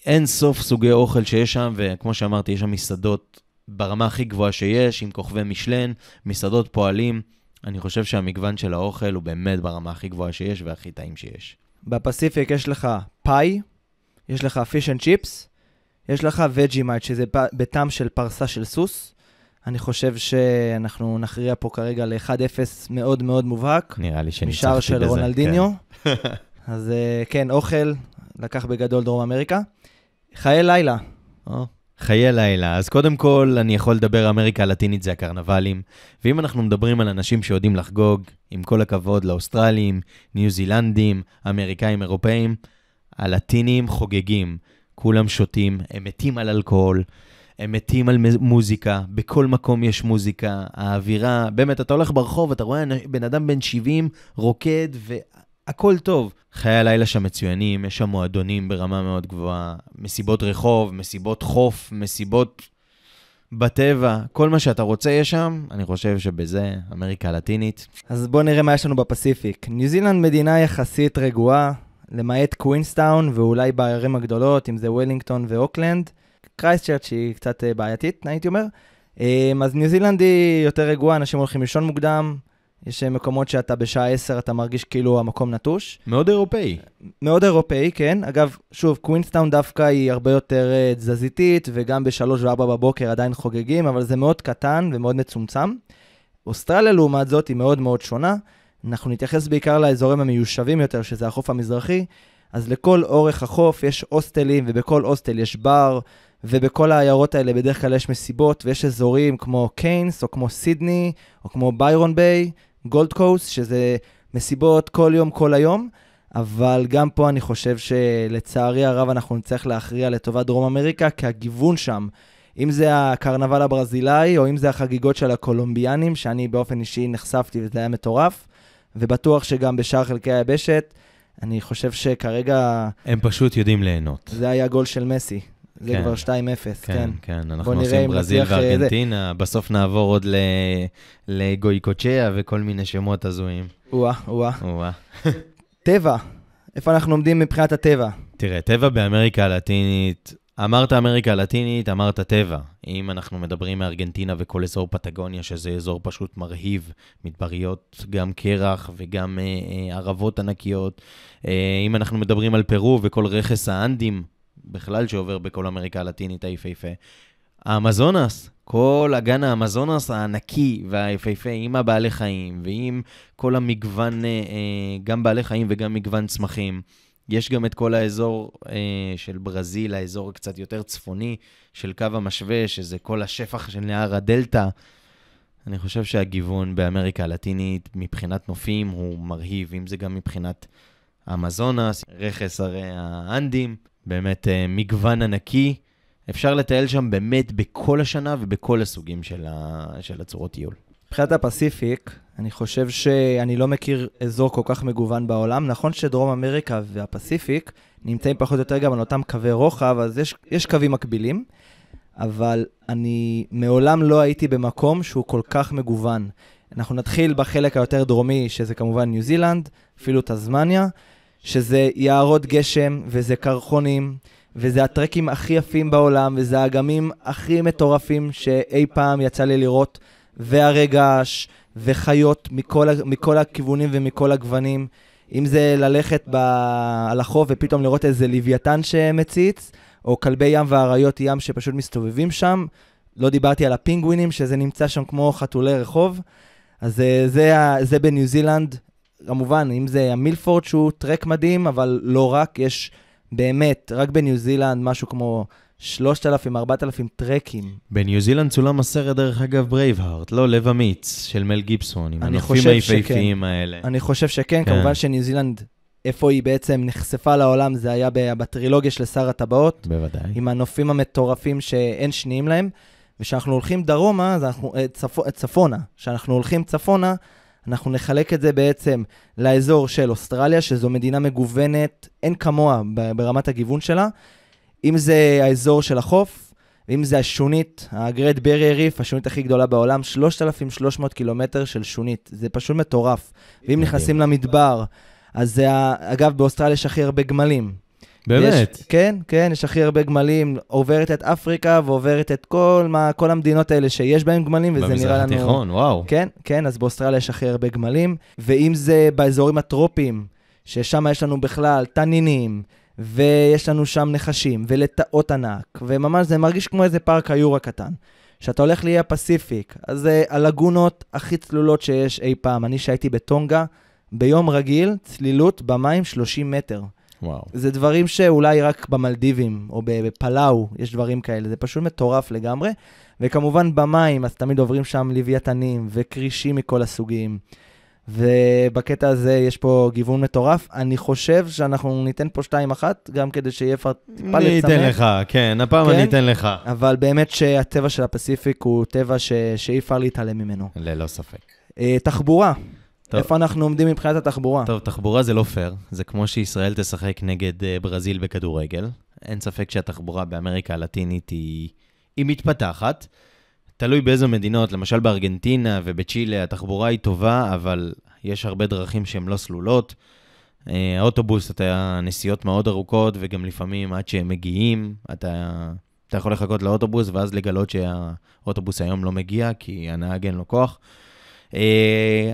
אין סוף סוגי אוכל שיש שם, וכמו שאמרתי, יש שם מסעדות ברמה הכי גבוהה שיש, עם כוכבי משלן, מסעדות פועלים. אני חושב שהמגוון של האוכל הוא באמת ברמה הכי גבוהה שיש והכי טעים שיש. בפסיפיק יש לך פאי, יש לך פיש אנד צ'יפס, יש לך וג'י מייט, שזה בטעם של פרסה של סוס, אני חושב שאנחנו נכריע פה כרגע ל-1-0 מאוד מאוד מובהק. נראה לי שניצחתי בזה. משער של רונלדיניו. כן. אז אה, כן, אוכל לקח בגדול דרום אמריקה. חיי לילה. Oh. חיי לילה. אז קודם כל, אני יכול לדבר אמריקה הלטינית זה הקרנבלים. ואם אנחנו מדברים על אנשים שיודעים לחגוג, עם כל הכבוד לאוסטרלים, ניו זילנדים, אמריקאים, אירופאים, הלטינים חוגגים. כולם שותים, הם מתים על אלכוהול. הם מתים על מוזיקה, בכל מקום יש מוזיקה, האווירה, באמת, אתה הולך ברחוב, אתה רואה בן אדם בן 70, רוקד, והכל טוב. חיי הלילה שם מצוינים, יש שם מועדונים ברמה מאוד גבוהה, מסיבות רחוב, מסיבות חוף, מסיבות בטבע, כל מה שאתה רוצה יש שם, אני חושב שבזה אמריקה הלטינית. אז בואו נראה מה יש לנו בפסיפיק. ניו זילנד מדינה יחסית רגועה, למעט קווינסטאון ואולי בערים הגדולות, אם זה וולינגטון ואוקלנד. קרייסט שהיא קצת אה, בעייתית, הייתי אומר. אה, אז ניו זילנד היא יותר רגועה, אנשים הולכים לישון מוקדם, יש אה, מקומות שאתה בשעה 10 אתה מרגיש כאילו המקום נטוש. מאוד אירופאי. מאוד אירופאי, כן. אגב, שוב, קווינסטאון דווקא היא הרבה יותר תזזיתית, וגם בשלוש וארבע בבוקר עדיין חוגגים, אבל זה מאוד קטן ומאוד מצומצם. אוסטרליה, לעומת זאת, היא מאוד מאוד שונה. אנחנו נתייחס בעיקר לאזורים המיושבים יותר, שזה החוף המזרחי. אז לכל אורך החוף יש הוסטלים, ובכל הוסטל יש בר, ובכל העיירות האלה בדרך כלל יש מסיבות, ויש אזורים כמו קיינס, או כמו סידני, או כמו ביירון ביי, גולד קוסט, שזה מסיבות כל יום, כל היום. אבל גם פה אני חושב שלצערי הרב אנחנו נצטרך להכריע לטובת דרום אמריקה, כי הגיוון שם, אם זה הקרנבל הברזילאי, או אם זה החגיגות של הקולומביאנים, שאני באופן אישי נחשפתי וזה היה מטורף, ובטוח שגם בשאר חלקי היבשת, אני חושב שכרגע... הם פשוט יודעים ליהנות. זה היה גול של מסי. זה כן. כבר 2-0, כן. כן, כן, אנחנו עושים ברזיל אה, וארגנטינה, בסוף נעבור עוד לגוי קוצ'יה וכל מיני שמות הזויים. או-אה, או-אה. טבע, איפה אנחנו עומדים מבחינת הטבע? תראה, טבע באמריקה הלטינית, אמרת אמריקה הלטינית, אמרת טבע. אם אנחנו מדברים מארגנטינה וכל אזור פטגוניה, שזה אזור פשוט מרהיב, מדבריות, גם קרח וגם אה, אה, ערבות ענקיות. אם אנחנו מדברים על פרו וכל רכס האנדים, בכלל שעובר בכל אמריקה הלטינית היפהפה. האמזונס, כל אגן האמזונס הענקי והיפהפה עם הבעלי חיים ועם כל המגוון, אה, אה, גם בעלי חיים וגם מגוון צמחים. יש גם את כל האזור אה, של ברזיל, האזור הקצת יותר צפוני של קו המשווה, שזה כל השפח של נהר הדלתא. אני חושב שהגיוון באמריקה הלטינית מבחינת נופים הוא מרהיב, אם זה גם מבחינת אמזונס, רכס הרי האנדים, באמת אה, מגוון ענקי. אפשר לטייל שם באמת בכל השנה ובכל הסוגים של, ה... של הצורות טיול. מבחינת הפסיפיק, אני חושב שאני לא מכיר אזור כל כך מגוון בעולם. נכון שדרום אמריקה והפסיפיק נמצאים פחות או יותר גם על אותם קווי רוחב, אז יש, יש קווים מקבילים, אבל אני מעולם לא הייתי במקום שהוא כל כך מגוון. אנחנו נתחיל בחלק היותר דרומי, שזה כמובן ניו זילנד, אפילו טזמניה. שזה יערות גשם, וזה קרחונים, וזה הטרקים הכי יפים בעולם, וזה האגמים הכי מטורפים שאי פעם יצא לי לראות, והרגש, וחיות מכל, מכל הכיוונים ומכל הגוונים. אם זה ללכת ב... על החוף ופתאום לראות איזה לוויתן שמציץ, או כלבי ים ואריות ים שפשוט מסתובבים שם. לא דיברתי על הפינגווינים, שזה נמצא שם כמו חתולי רחוב. אז אה, זה, זה, זה בניו זילנד, כמובן, אם זה המילפורד שהוא טרק מדהים, אבל לא רק, יש באמת, רק בניו זילנד משהו כמו 3,000-4,000 טרקים. בניו זילנד צולם הסרט, דרך אגב, ברייבהארט, לא, לב אמיץ, של מל גיבסון, עם הנופים היפהפיים האלה. אני חושב שכן, כן. כמובן שניו זילנד, איפה היא בעצם נחשפה לעולם, זה היה בטרילוגיה של שר הטבעות. בוודאי. עם הנופים המטורפים שאין שניים להם. וכשאנחנו הולכים דרומה, אנחנו, אה, צפ, צפונה, כשאנחנו הולכים צפונה, אנחנו נחלק את זה בעצם לאזור של אוסטרליה, שזו מדינה מגוונת, אין כמוה ברמת הגיוון שלה. אם זה האזור של החוף, אם זה השונית, הגרד ברי ריף, השונית הכי גדולה בעולם, 3,300 קילומטר של שונית, זה פשוט מטורף. ואם נכנסים למדבר, אז זה, אגב, באוסטרליה יש הכי הרבה גמלים. באמת? יש, כן, כן, יש הכי הרבה גמלים, עוברת את אפריקה ועוברת את כל, מה, כל המדינות האלה שיש בהן גמלים, וזה נראה לנו... במזרח התיכון, וואו. כן, כן, אז באוסטרליה יש הכי הרבה גמלים, ואם זה באזורים הטרופיים, ששם יש לנו בכלל תנינים, ויש לנו שם נחשים, ולטאות ענק, וממש זה מרגיש כמו איזה פארק היורה קטן. כשאתה הולך לאי הפסיפיק, אז זה הלגונות הכי צלולות שיש אי פעם. אני שהייתי בטונגה, ביום רגיל, צלילות במים 30 מטר. וואו. זה דברים שאולי רק במלדיבים או בפלאו יש דברים כאלה, זה פשוט מטורף לגמרי. וכמובן במים, אז תמיד עוברים שם לוויתנים וכרישים מכל הסוגים. ובקטע הזה יש פה גיוון מטורף. אני חושב שאנחנו ניתן פה שתיים אחת, גם כדי שיהיה אפשר טיפה לצמח. אני אתן לך, כן, הפעם כן, אני אתן לך. אבל באמת שהטבע של הפסיפיק הוא טבע ש... שאי אפשר להתעלם ממנו. ללא ספק. אה, תחבורה, טוב. איפה אנחנו עומדים מבחינת התחבורה? טוב, תחבורה זה לא פייר. זה כמו שישראל תשחק נגד אה, ברזיל בכדורגל. אין ספק שהתחבורה באמריקה הלטינית היא, היא מתפתחת. תלוי באיזו מדינות, למשל בארגנטינה ובצ'ילה התחבורה היא טובה, אבל יש הרבה דרכים שהן לא סלולות. אה, האוטובוס, אתה הנסיעות מאוד ארוכות, וגם לפעמים עד שהם מגיעים, אתה, אתה יכול לחכות לאוטובוס, ואז לגלות שהאוטובוס היום לא מגיע, כי הנהג אין לו כוח. Uh,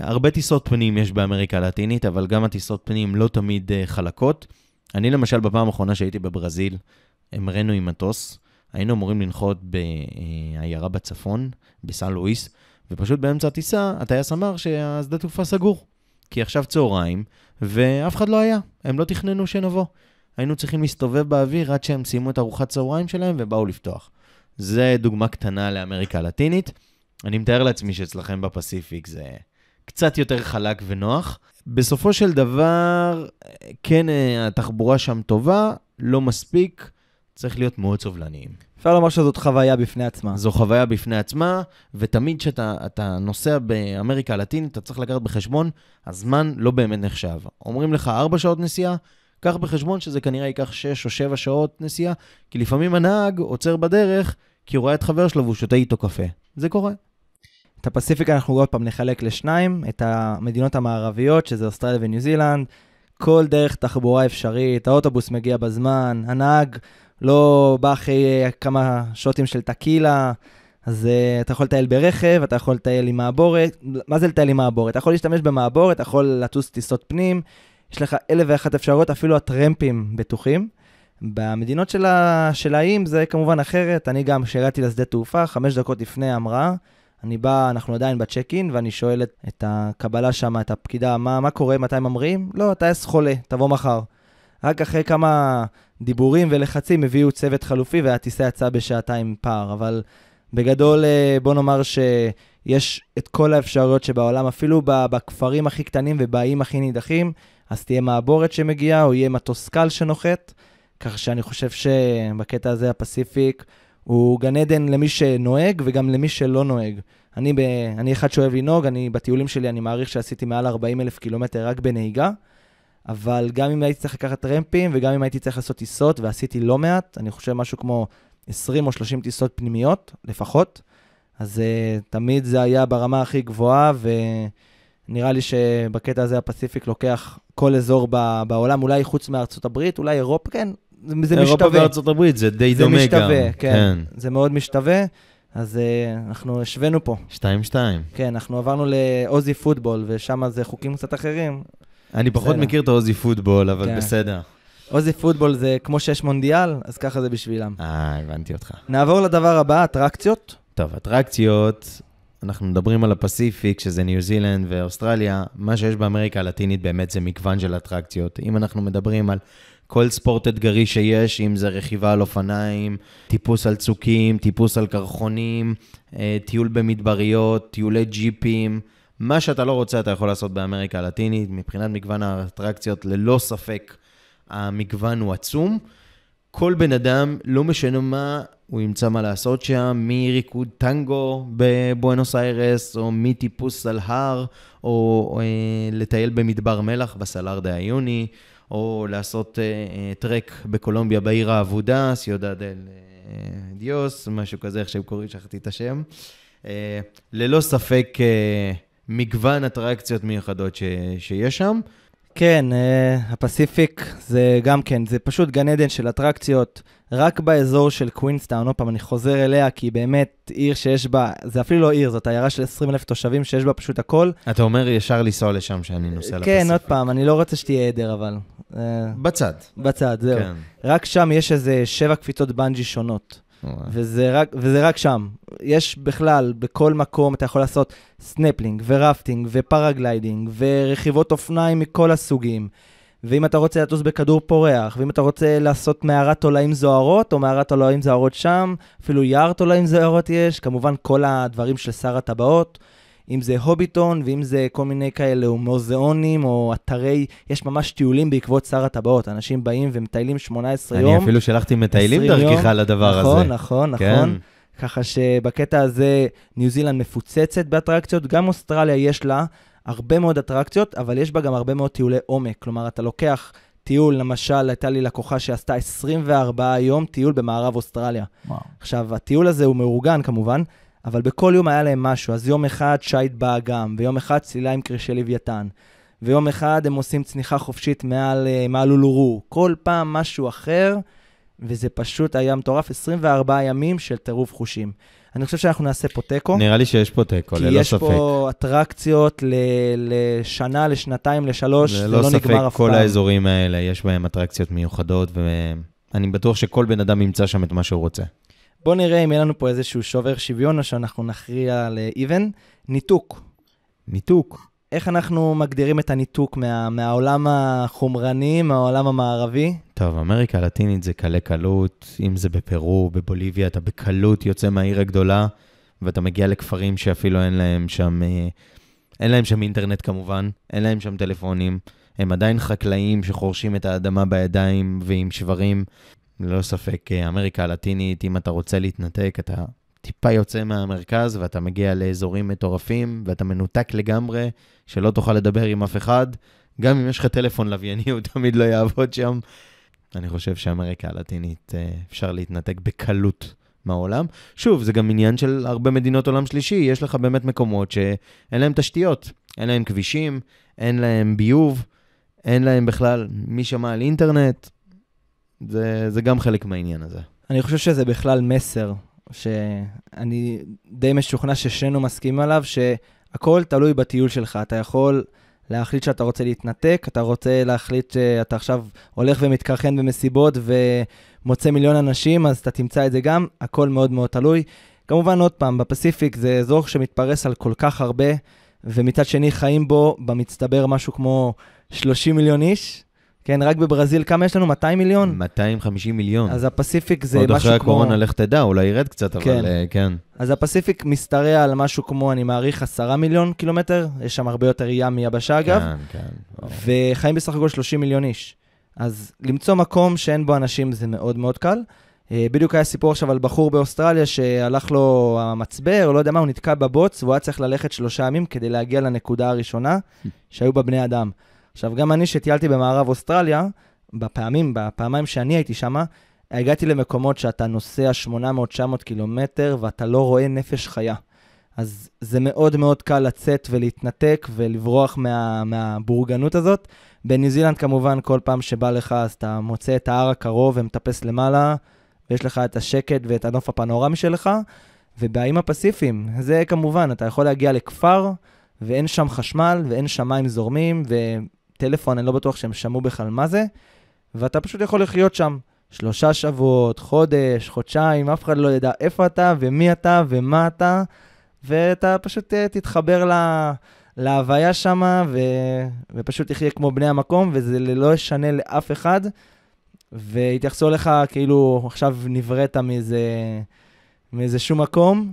הרבה טיסות פנים יש באמריקה הלטינית, אבל גם הטיסות פנים לא תמיד uh, חלקות. אני למשל, בפעם האחרונה שהייתי בברזיל, המרנו עם מטוס, היינו אמורים לנחות בעיירה בצפון, בסן לואיס, ופשוט באמצע הטיסה, הטייס אמר שהשדה תעופה סגור, כי עכשיו צהריים, ואף אחד לא היה, הם לא תכננו שנבוא. היינו צריכים להסתובב באוויר עד שהם סיימו את ארוחת צהריים שלהם ובאו לפתוח. זה דוגמה קטנה לאמריקה הלטינית. אני מתאר לעצמי שאצלכם בפסיפיק זה קצת יותר חלק ונוח. בסופו של דבר, כן, אה, התחבורה שם טובה, לא מספיק, צריך להיות מאוד סובלניים. אפשר לומר שזאת חוויה בפני עצמה. זו חוויה בפני עצמה, ותמיד כשאתה נוסע באמריקה הלטינית, אתה צריך לקחת בחשבון, הזמן לא באמת נחשב. אומרים לך ארבע שעות נסיעה, קח בחשבון שזה כנראה ייקח שש או שבע שעות נסיעה, כי לפעמים הנהג עוצר בדרך, כי הוא רואה את חבר שלו והוא שותה איתו קפה. זה קורה. את הפסיפיק אנחנו עוד פעם נחלק לשניים, את המדינות המערביות, שזה אוסטרליה וניו זילנד, כל דרך תחבורה אפשרית, האוטובוס מגיע בזמן, הנהג לא בא אחרי אה, כמה שוטים של טקילה, אז uh, אתה יכול לטייל ברכב, אתה יכול לטייל עם מעבורת, מה זה לטייל עם מעבורת? אתה יכול להשתמש במעבורת, אתה יכול לטוס טיסות פנים, יש לך אלף ואחת אפשרויות, אפילו הטרמפים בטוחים. במדינות של, האיים זה כמובן אחרת, אני גם, שירתי לשדה תעופה, חמש דקות לפני ההמראה, אני בא, אנחנו עדיין בצ'ק אין, ואני שואל את, את הקבלה שם, את הפקידה, מה, מה קורה, מתי ממריאים? לא, הטייס חולה, תבוא מחר. רק אחרי כמה דיבורים ולחצים הביאו צוות חלופי והטיסה יצאה בשעתיים פער, אבל בגדול אה, בוא נאמר שיש את כל האפשרויות שבעולם, אפילו בכפרים הכי קטנים ובאיים הכי נידחים, אז תהיה מעבורת שמגיעה או יהיה מטוס קל שנוחת, כך שאני חושב שבקטע הזה הפסיפיק הוא גן עדן למי שנוהג וגם למי שלא נוהג. אני, ב, אני אחד שאוהב לנהוג, אני בטיולים שלי, אני מעריך שעשיתי מעל 40 אלף קילומטר רק בנהיגה, אבל גם אם הייתי צריך לקחת רמפים וגם אם הייתי צריך לעשות טיסות, ועשיתי לא מעט, אני חושב משהו כמו 20 או 30 טיסות פנימיות לפחות, אז uh, תמיד זה היה ברמה הכי גבוהה, ונראה לי שבקטע הזה הפסיפיק לוקח כל אזור ב, בעולם, אולי חוץ מארצות הברית, אולי אירופה, כן, זה משתווה. אירופה וארצות הברית זה די זה דומה משתווה, גם. זה כן. משתווה, כן. זה מאוד משתווה. אז uh, אנחנו השווינו פה. שתיים שתיים. כן, אנחנו עברנו לעוזי פוטבול, ושם זה חוקים קצת אחרים. אני פחות בסדר. מכיר את העוזי פוטבול, אבל כן. בסדר. עוזי פוטבול זה כמו שיש מונדיאל, אז ככה זה בשבילם. אה, הבנתי אותך. נעבור לדבר הבא, אטרקציות. טוב, אטרקציות, אנחנו מדברים על הפסיפיק, שזה ניו זילנד ואוסטרליה. מה שיש באמריקה הלטינית באמת זה מגוון של אטרקציות. אם אנחנו מדברים על כל ספורט אתגרי שיש, אם זה רכיבה על אופניים, טיפוס על צוקים, טיפוס על קרחונים, אה, טיול במדבריות, טיולי ג'יפים. מה שאתה לא רוצה אתה יכול לעשות באמריקה הלטינית. מבחינת מגוון האטרקציות, ללא ספק המגוון הוא עצום. כל בן אדם, לא משנה מה, הוא ימצא מה לעשות שם, מריקוד טנגו בבואנוס איירס, או מטיפוס על הר, או, או אה, לטייל במדבר מלח בסלארדה היוני. או לעשות אה, אה, טרק בקולומביה בעיר האבודה, סיודדל אה, דיוס, משהו כזה, איך שהם קוראים, שכחתי את השם. ללא ספק מגוון אטרקציות מיוחדות ש, שיש שם. כן, אה, הפסיפיק זה גם כן, זה פשוט גן עדן של אטרקציות, רק באזור של קווינסטאון, עוד פעם, אני חוזר אליה, כי היא באמת עיר שיש בה, זה אפילו לא עיר, זאת עיירה של 20 אלף תושבים שיש בה פשוט הכל. אתה אומר ישר לנסוע לשם שאני נוסע כן, לפסיפיק. כן, עוד פעם, אני לא רוצה שתהיה עדר, אבל... אה, בצד. בצד, זהו. כן. רק שם יש איזה שבע קפיצות בנג'י שונות. וזה רק, וזה רק שם. יש בכלל, בכל מקום אתה יכול לעשות סנפלינג ורפטינג ופרגליידינג ורכיבות אופניים מכל הסוגים. ואם אתה רוצה לטוס בכדור פורח, ואם אתה רוצה לעשות מערת תולעים זוהרות, או מערת תולעים זוהרות שם, אפילו יער תולעים זוהרות יש, כמובן כל הדברים של שר הטבעות. אם זה הוביטון, ואם זה כל מיני כאלה או מוזיאונים, או אתרי, יש ממש טיולים בעקבות שר הטבעות. אנשים באים ומטיילים 18 אני יום. אני אפילו שלחתי מטיילים דרכך לדבר נכון, הזה. נכון, נכון, כן. נכון. ככה שבקטע הזה ניו זילנד מפוצצת באטרקציות, גם אוסטרליה יש לה הרבה מאוד אטרקציות, אבל יש בה גם הרבה מאוד טיולי עומק. כלומר, אתה לוקח טיול, למשל, הייתה לי לקוחה שעשתה 24 יום טיול במערב אוסטרליה. וואו. עכשיו, הטיול הזה הוא מאורגן כמובן, אבל בכל יום היה להם משהו. אז יום אחד שיט באגם, ויום אחד צלילה עם קרישי לוויתן, ויום אחד הם עושים צניחה חופשית מעל, אה, מעל אולורו. כל פעם משהו אחר, וזה פשוט היה מטורף. 24 ימים של טירוף חושים. אני חושב שאנחנו נעשה פה תיקו. נראה לי שיש פה תיקו, ללא ספק. כי יש פה אטרקציות ל- לשנה, לשנתיים, לשלוש, זה לא נגמר אף פעם. ללא ספק, כל האזורים האלה, יש בהם אטרקציות מיוחדות, ואני בטוח שכל בן אדם ימצא שם את מה שהוא רוצה. בואו נראה אם יהיה לנו פה איזשהו שובר שוויון או שאנחנו נכריע על איבן. ניתוק. ניתוק. איך אנחנו מגדירים את הניתוק מה, מהעולם החומרני, מהעולם המערבי? טוב, אמריקה הלטינית זה קלי קלות, אם זה בפרו, בבוליביה, אתה בקלות יוצא מהעיר הגדולה, ואתה מגיע לכפרים שאפילו אין להם שם, אה, אין להם שם אינטרנט כמובן, אין להם שם טלפונים, הם עדיין חקלאים שחורשים את האדמה בידיים ועם שברים, ללא ספק, אה, אמריקה הלטינית, אם אתה רוצה להתנתק, אתה טיפה יוצא מהמרכז ואתה מגיע לאזורים מטורפים ואתה מנותק לגמרי, שלא תוכל לדבר עם אף אחד. גם אם יש לך טלפון לווייני, הוא תמיד לא יעבוד שם. אני חושב שאמריקה הלטינית אה, אפשר להתנתק בקלות מהעולם. שוב, זה גם עניין של הרבה מדינות עולם שלישי, יש לך באמת מקומות שאין להם תשתיות, אין להם כבישים, אין להם ביוב, אין להם בכלל מי שמע על אינטרנט, זה, זה גם חלק מהעניין הזה. אני חושב שזה בכלל מסר, שאני די משוכנע ששנינו מסכימים עליו, שהכל תלוי בטיול שלך. אתה יכול להחליט שאתה רוצה להתנתק, אתה רוצה להחליט שאתה עכשיו הולך ומתקרחן במסיבות ומוצא מיליון אנשים, אז אתה תמצא את זה גם, הכל מאוד מאוד תלוי. כמובן, עוד פעם, בפסיפיק זה אזור שמתפרס על כל כך הרבה, ומצד שני חיים בו במצטבר משהו כמו 30 מיליון איש, כן, רק בברזיל, כמה יש לנו? 200 מיליון? 250 מיליון. אז הפסיפיק זה משהו כמו... עוד אחרי הקורונה, לך תדע, אולי ירד קצת, כן. אבל אה, כן. אז הפסיפיק משתרע על משהו כמו, אני מעריך, 10 מיליון קילומטר, יש שם הרבה יותר ים מיבשה, כן, אגב. כן, כן. וחיים בסך הכל 30 מיליון איש. אז למצוא מקום שאין בו אנשים זה מאוד מאוד קל. אה, בדיוק היה סיפור עכשיו על בחור באוסטרליה שהלך לו המצבר, או לא יודע מה, הוא נתקע בבוץ, והוא היה צריך ללכת שלושה ימים כדי להגיע לנקודה הראשונה שהיו בה בני אדם. עכשיו, גם אני שטיילתי במערב אוסטרליה, בפעמים, בפעמיים שאני הייתי שם, הגעתי למקומות שאתה נוסע 800-900 קילומטר ואתה לא רואה נפש חיה. אז זה מאוד מאוד קל לצאת ולהתנתק ולברוח מה, מהבורגנות הזאת. בניו זילנד כמובן, כל פעם שבא לך, אז אתה מוצא את ההר הקרוב ומטפס למעלה, ויש לך את השקט ואת הנוף הפנורמי שלך, ובאיים הפסיפיים, זה כמובן, אתה יכול להגיע לכפר, ואין שם חשמל, ואין שם מים זורמים, ו... טלפון, אני לא בטוח שהם שמעו בכלל מה זה, ואתה פשוט יכול לחיות שם שלושה שבועות, חודש, חודשיים, אף אחד לא ידע איפה אתה ומי אתה ומה אתה, ואתה פשוט אה, תתחבר לה, להוויה שם ו... ופשוט תחיה כמו בני המקום, וזה לא ישנה לאף אחד, והתייחסו אליך כאילו עכשיו נבראת מאיזה, מאיזה שום מקום,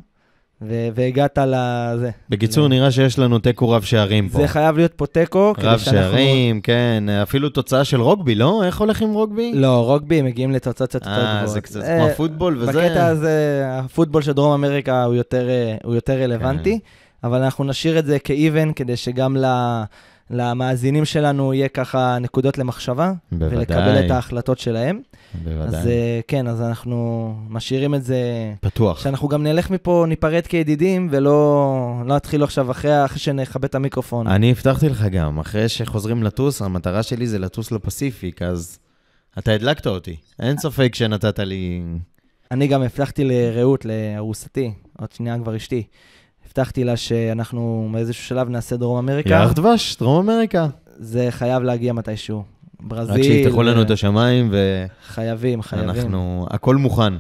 והגעת לזה. בקיצור, נראה שיש לנו תיקו רב שערים פה. זה חייב להיות פה תיקו. רב שערים, כן, אפילו תוצאה של רוגבי, לא? איך הולך עם רוגבי? לא, רוגבי מגיעים לתוצאות קצת יותר אה, גבוהות. אה, זה קצת אה, כמו הפוטבול וזה. בקטע הזה, הפוטבול של דרום אמריקה הוא יותר אה, כן. רלוונטי, אבל אנחנו נשאיר את זה כאיבן, כדי שגם ל... למאזינים שלנו יהיה ככה נקודות למחשבה, בוודאי. ולקבל את ההחלטות שלהם. בוודאי. אז אה, כן, אז אנחנו משאירים את זה... פתוח. שאנחנו גם נלך מפה, ניפרד כידידים, ולא נתחיל לא עכשיו אחרי, אחרי שנכבה את המיקרופון. אני הבטחתי לך גם, אחרי שחוזרים לטוס, המטרה שלי זה לטוס לפסיפיק, אז אתה הדלקת אותי. אין ספק שנתת לי... אני גם הבטחתי לרעות, לארוסתי, עוד שנייה כבר אשתי. הבטחתי לה שאנחנו באיזשהו שלב נעשה דרום אמריקה. ירח דבש, דרום אמריקה. זה חייב להגיע מתישהו. ברזיל. רק שיפתחו לנו את אה, השמיים ו... חייבים, חייבים. אנחנו, הכל מוכן.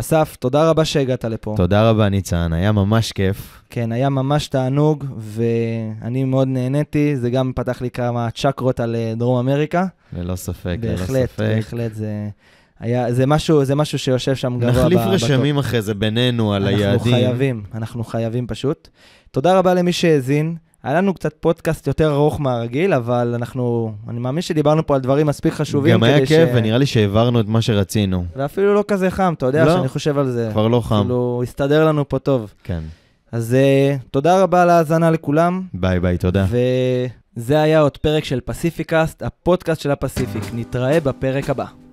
אסף, תודה רבה שהגעת לפה. תודה רבה, ניצן, היה ממש כיף. כן, היה ממש תענוג, ואני מאוד נהניתי, זה גם פתח לי כמה צ'קרות על אה, דרום אמריקה. ללא ספק, בהחלט, ללא ספק. בהחלט, בהחלט, זה... היה, זה, משהו, זה משהו שיושב שם גבוה. נחליף ב, רשמים בטופ. אחרי זה בינינו על אנחנו היעדים. אנחנו חייבים, אנחנו חייבים פשוט. תודה רבה למי שהאזין. היה לנו קצת פודקאסט יותר ארוך מהרגיל, אבל אנחנו, אני מאמין שדיברנו פה על דברים מספיק חשובים. גם היה כיף, ש... ונראה לי שהעברנו את מה שרצינו. ואפילו לא כזה חם, אתה יודע, לא, שאני חושב על זה. כבר לא חם. כאילו, הסתדר לנו פה טוב. כן. אז uh, תודה רבה על ההאזנה לכולם. ביי ביי, תודה. וזה היה עוד פרק של פסיפיקאסט, הפודקאסט של הפסיפיק. נתראה בפרק הבא.